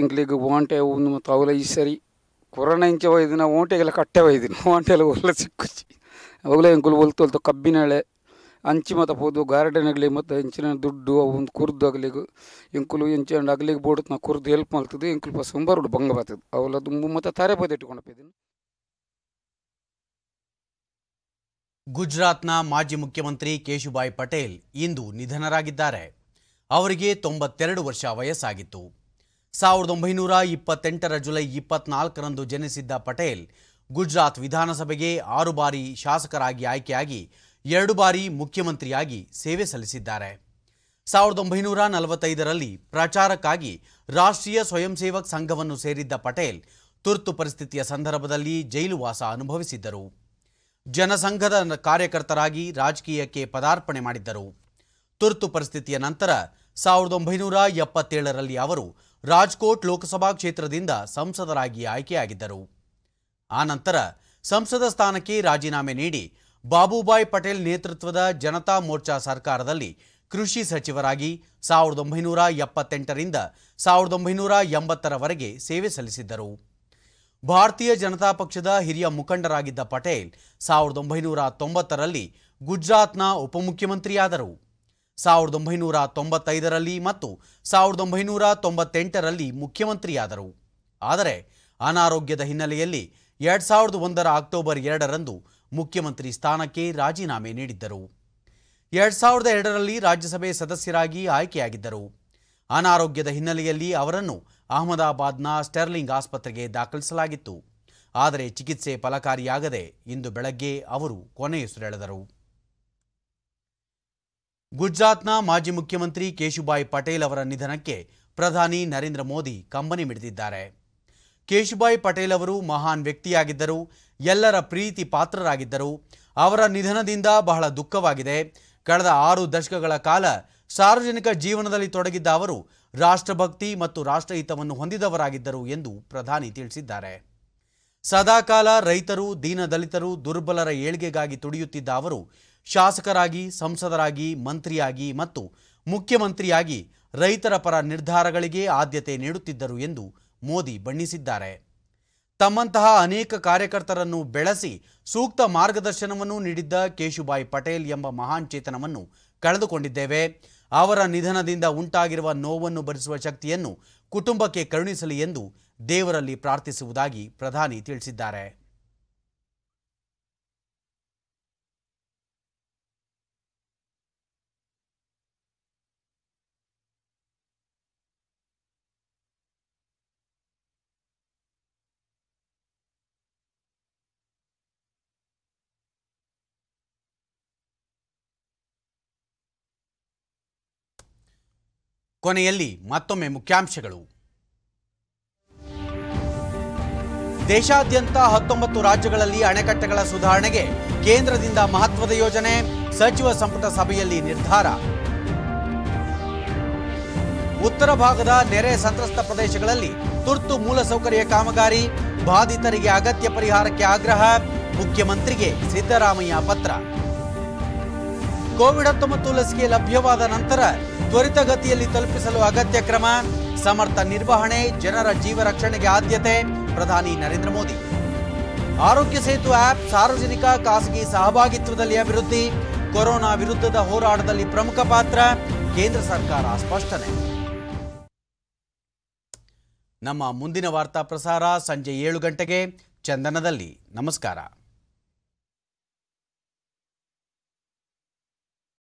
ಇಂಕ್ಲಿಗೆ ಓಂಟೆ ಮತ್ತು ಅವಲ ಈ ಸರಿ ಕೊರೋನ ಇಂಚ ಒಯ್ದಿನ ಓಂಟೆಗೆಲ್ಲ ಕಟ್ಟೆ ಒಯ್ದಿನ ಓಂಟೆಲ್ಲ ಒಲ್ಲ ಸಿಕ್ಕುಚ್ಚಿ ಅವಲೇ ಇಂಕುಲು ಒಲ್ತು ಕಬ್ಬಿನಳೆ ಅಂಚಿ ಮತ್ತು ಗಾರ್ಡನ್ ಗಾರ್ಡನ್ಗಲಿ ಮತ್ತೆ ಇಂಚಿನ ದುಡ್ಡು ಒಂದು ಕುರ್ದು ಅಗಲಿಗೆ ಇಂಕುಲು ಇಂಚಂಡು ಅಗಲಿಗೆ ಬೋಡತ್ ನಾ ಕುರ್ದು ಹೆಲ್ಪ್ ಮಾಡ್ತದೆ ಇಂಕುಲು ಪಸ್ ಬಂಗ ಬರ್ತದೆ ಅವಲ ದುಂಬು ಮತ್ತು ತಾರೆ ಬದಿ ಇಟ್ಕೊಂಡಪ್ಪಿದ್ದೀನಿ ಗುಜರಾತ್ನ ಮಾಜಿ ಮುಖ್ಯಮಂತ್ರಿ ಕೇಶುಭಾಯ್ ಪಟೇಲ್ ಇಂದು ನಿಧನರಾಗಿದ್ದಾರೆ ಅವರಿಗೆ ತೊಂಬತ್ತೆರಡು ವರ್ಷ ವಯಸ್ಸಾಗಿತ್ತು ಸಾವಿರದ ಒಂಬೈನೂರ ಇಪ್ಪತ್ತೆಂಟರ ಜುಲೈ ಇಪ್ಪತ್ನಾಲ್ಕರಂದು ಜನಿಸಿದ್ದ ಪಟೇಲ್ ಗುಜರಾತ್ ವಿಧಾನಸಭೆಗೆ ಆರು ಬಾರಿ ಶಾಸಕರಾಗಿ ಆಯ್ಕೆಯಾಗಿ ಎರಡು ಬಾರಿ ಮುಖ್ಯಮಂತ್ರಿಯಾಗಿ ಸೇವೆ ಸಲ್ಲಿಸಿದ್ದಾರೆ ಸಾವಿರದ ಒಂಬೈನೂರ ನಲವತ್ತೈದರಲ್ಲಿ ಪ್ರಚಾರಕ್ಕಾಗಿ ರಾಷ್ಟ್ರೀಯ ಸ್ವಯಂ ಸೇವಕ್ ಸಂಘವನ್ನು ಸೇರಿದ್ದ ಪಟೇಲ್ ತುರ್ತು ಪರಿಸ್ಥಿತಿಯ ಸಂದರ್ಭದಲ್ಲಿ ಜೈಲುವಾಸ ಅನುಭವಿಸಿದ್ದರು ಜನಸಂಘದ ಕಾರ್ಯಕರ್ತರಾಗಿ ರಾಜಕೀಯಕ್ಕೆ ಪದಾರ್ಪಣೆ ಮಾಡಿದ್ದರು ತುರ್ತು ಪರಿಸ್ಥಿತಿಯ ನಂತರ ಸಾವಿರದ ಒಂಬೈನೂರ ಎಪ್ಪತ್ತೇಳರಲ್ಲಿ ಅವರು ರಾಜ್ಕೋಟ್ ಲೋಕಸಭಾ ಕ್ಷೇತ್ರದಿಂದ ಸಂಸದರಾಗಿ ಆಯ್ಕೆಯಾಗಿದ್ದರು ಆನಂತರ ಸಂಸದ ಸ್ಥಾನಕ್ಕೆ ರಾಜೀನಾಮೆ ನೀಡಿ ಬಾಬುಭಾಯ್ ಪಟೇಲ್ ನೇತೃತ್ವದ ಜನತಾ ಮೋರ್ಚಾ ಸರ್ಕಾರದಲ್ಲಿ ಕೃಷಿ ಸಚಿವರಾಗಿ ಸಾವಿರದ ಒಂಬೈನೂರ ಎಪ್ಪತ್ತೆಂಟರಿಂದ ಸಾವಿರದ ಒಂಬೈನೂರ ಎಂಬತ್ತರವರೆಗೆ ಸೇವೆ ಸಲ್ಲಿಸಿದ್ದರು ಭಾರತೀಯ ಜನತಾ ಪಕ್ಷದ ಹಿರಿಯ ಮುಖಂಡರಾಗಿದ್ದ ಪಟೇಲ್ ಸಾವಿರದ ಒಂಬೈನೂರ ತೊಂಬತ್ತರಲ್ಲಿ ಗುಜರಾತ್ನ ಉಪಮುಖ್ಯಮಂತ್ರಿಯಾದರು ಸಾವಿರದ ಒಂಬೈನೂರ ತೊಂಬತ್ತೈದರಲ್ಲಿ ಮತ್ತು ಸಾವಿರದ ಒಂಬೈನೂರ ತೊಂಬತ್ತೆಂಟರಲ್ಲಿ ಮುಖ್ಯಮಂತ್ರಿಯಾದರು ಆದರೆ ಅನಾರೋಗ್ಯದ ಹಿನ್ನೆಲೆಯಲ್ಲಿ ಎರಡ್ ಸಾವಿರದ ಒಂದರ ಅಕ್ಟೋಬರ್ ಎರಡರಂದು ಮುಖ್ಯಮಂತ್ರಿ ಸ್ಥಾನಕ್ಕೆ ರಾಜೀನಾಮೆ ನೀಡಿದ್ದರು ಎರಡ್ ಸಾವಿರದ ಎರಡರಲ್ಲಿ ರಾಜ್ಯಸಭೆ ಸದಸ್ಯರಾಗಿ ಆಯ್ಕೆಯಾಗಿದ್ದರು ಅನಾರೋಗ್ಯದ ಹಿನ್ನೆಲೆಯಲ್ಲಿ ಅವರನ್ನು ಅಹಮದಾಬಾದ್ನ ಸ್ಟೆರ್ಲಿಂಗ್ ಆಸ್ಪತ್ರೆಗೆ ದಾಖಲಿಸಲಾಗಿತ್ತು ಆದರೆ ಚಿಕಿತ್ಸೆ ಫಲಕಾರಿಯಾಗದೆ ಇಂದು ಬೆಳಗ್ಗೆ ಅವರು ಕೊನೆಯುಸಿರೆಳೆದರು ಗುಜರಾತ್ನ ಮಾಜಿ ಮುಖ್ಯಮಂತ್ರಿ ಕೇಶುಬಾಯಿ ಪಟೇಲ್ ಅವರ ನಿಧನಕ್ಕೆ ಪ್ರಧಾನಿ ನರೇಂದ್ರ ಮೋದಿ ಕಂಬನಿ ಮಿಡಿದಿದ್ದಾರೆ ಕೇಶುಬಾಯಿ ಪಟೇಲ್ ಅವರು ಮಹಾನ್ ವ್ಯಕ್ತಿಯಾಗಿದ್ದರು ಎಲ್ಲರ ಪ್ರೀತಿ ಪಾತ್ರರಾಗಿದ್ದರು ಅವರ ನಿಧನದಿಂದ ಬಹಳ ದುಃಖವಾಗಿದೆ ಕಳೆದ ಆರು ದಶಕಗಳ ಕಾಲ ಸಾರ್ವಜನಿಕ ಜೀವನದಲ್ಲಿ ತೊಡಗಿದ್ದ ಅವರು ರಾಷ್ಟ್ರಭಕ್ತಿ ಮತ್ತು ರಾಷ್ಟ್ರಹಿತವನ್ನು ಹೊಂದಿದವರಾಗಿದ್ದರು ಎಂದು ಪ್ರಧಾನಿ ತಿಳಿಸಿದ್ದಾರೆ ಸದಾಕಾಲ ರೈತರು ದೀನದಲಿತರು ದುರ್ಬಲರ ಏಳ್ಗೆಗಾಗಿ ತುಡಿಯುತ್ತಿದ್ದ ಅವರು ಶಾಸಕರಾಗಿ ಸಂಸದರಾಗಿ ಮಂತ್ರಿಯಾಗಿ ಮತ್ತು ಮುಖ್ಯಮಂತ್ರಿಯಾಗಿ ರೈತರ ಪರ ನಿರ್ಧಾರಗಳಿಗೆ ಆದ್ಯತೆ ನೀಡುತ್ತಿದ್ದರು ಎಂದು ಮೋದಿ ಬಣ್ಣಿಸಿದ್ದಾರೆ ತಮ್ಮಂತಹ ಅನೇಕ ಕಾರ್ಯಕರ್ತರನ್ನು ಬೆಳೆಸಿ ಸೂಕ್ತ ಮಾರ್ಗದರ್ಶನವನ್ನು ನೀಡಿದ್ದ ಕೇಶುಭಾಯ್ ಪಟೇಲ್ ಎಂಬ ಮಹಾನ್ ಚೇತನವನ್ನು ಕಳೆದುಕೊಂಡಿದ್ದೇವೆ ಅವರ ನಿಧನದಿಂದ ಉಂಟಾಗಿರುವ ನೋವನ್ನು ಭರಿಸುವ ಶಕ್ತಿಯನ್ನು ಕುಟುಂಬಕ್ಕೆ ಕರುಣಿಸಲಿ ಎಂದು ದೇವರಲ್ಲಿ ಪ್ರಾರ್ಥಿಸುವುದಾಗಿ ಪ್ರಧಾನಿ ತಿಳಿಸಿದ್ದಾರೆ ಕೊನೆಯಲ್ಲಿ ಮತ್ತೊಮ್ಮೆ ಮುಖ್ಯಾಂಶಗಳು ದೇಶಾದ್ಯಂತ ಹತ್ತೊಂಬತ್ತು ರಾಜ್ಯಗಳಲ್ಲಿ ಅಣೆಕಟ್ಟೆಗಳ ಸುಧಾರಣೆಗೆ ಕೇಂದ್ರದಿಂದ ಮಹತ್ವದ ಯೋಜನೆ ಸಚಿವ ಸಂಪುಟ ಸಭೆಯಲ್ಲಿ ನಿರ್ಧಾರ ಉತ್ತರ ಭಾಗದ ನೆರೆ ಸಂತ್ರಸ್ತ ಪ್ರದೇಶಗಳಲ್ಲಿ ತುರ್ತು ಮೂಲಸೌಕರ್ಯ ಕಾಮಗಾರಿ ಬಾಧಿತರಿಗೆ ಅಗತ್ಯ ಪರಿಹಾರಕ್ಕೆ ಆಗ್ರಹ ಮುಖ್ಯಮಂತ್ರಿಗೆ ಸಿದ್ದರಾಮಯ್ಯ ಪತ್ರ ಕೋವಿಡ್ ಹತ್ತೊಂಬತ್ತು ಲಸಿಕೆ ಲಭ್ಯವಾದ ನಂತರ ತ್ವರಿತಗತಿಯಲ್ಲಿ ತಲುಪಿಸಲು ಅಗತ್ಯ ಕ್ರಮ ಸಮರ್ಥ ನಿರ್ವಹಣೆ ಜನರ ಜೀವ ರಕ್ಷಣೆಗೆ ಆದ್ಯತೆ ಪ್ರಧಾನಿ ನರೇಂದ್ರ ಮೋದಿ ಆರೋಗ್ಯ ಸೇತು ಆಪ್ ಸಾರ್ವಜನಿಕ ಖಾಸಗಿ ಸಹಭಾಗಿತ್ವದಲ್ಲಿ ಅಭಿವೃದ್ಧಿ ಕೊರೋನಾ ವಿರುದ್ಧದ ಹೋರಾಟದಲ್ಲಿ ಪ್ರಮುಖ ಪಾತ್ರ ಕೇಂದ್ರ ಸರ್ಕಾರ ಸ್ಪಷ್ಟನೆ ನಮ್ಮ ಮುಂದಿನ ವಾರ್ತಾ ಪ್ರಸಾರ ಸಂಜೆ ಏಳು ಗಂಟೆಗೆ ಚಂದನದಲ್ಲಿ ನಮಸ್ಕಾರ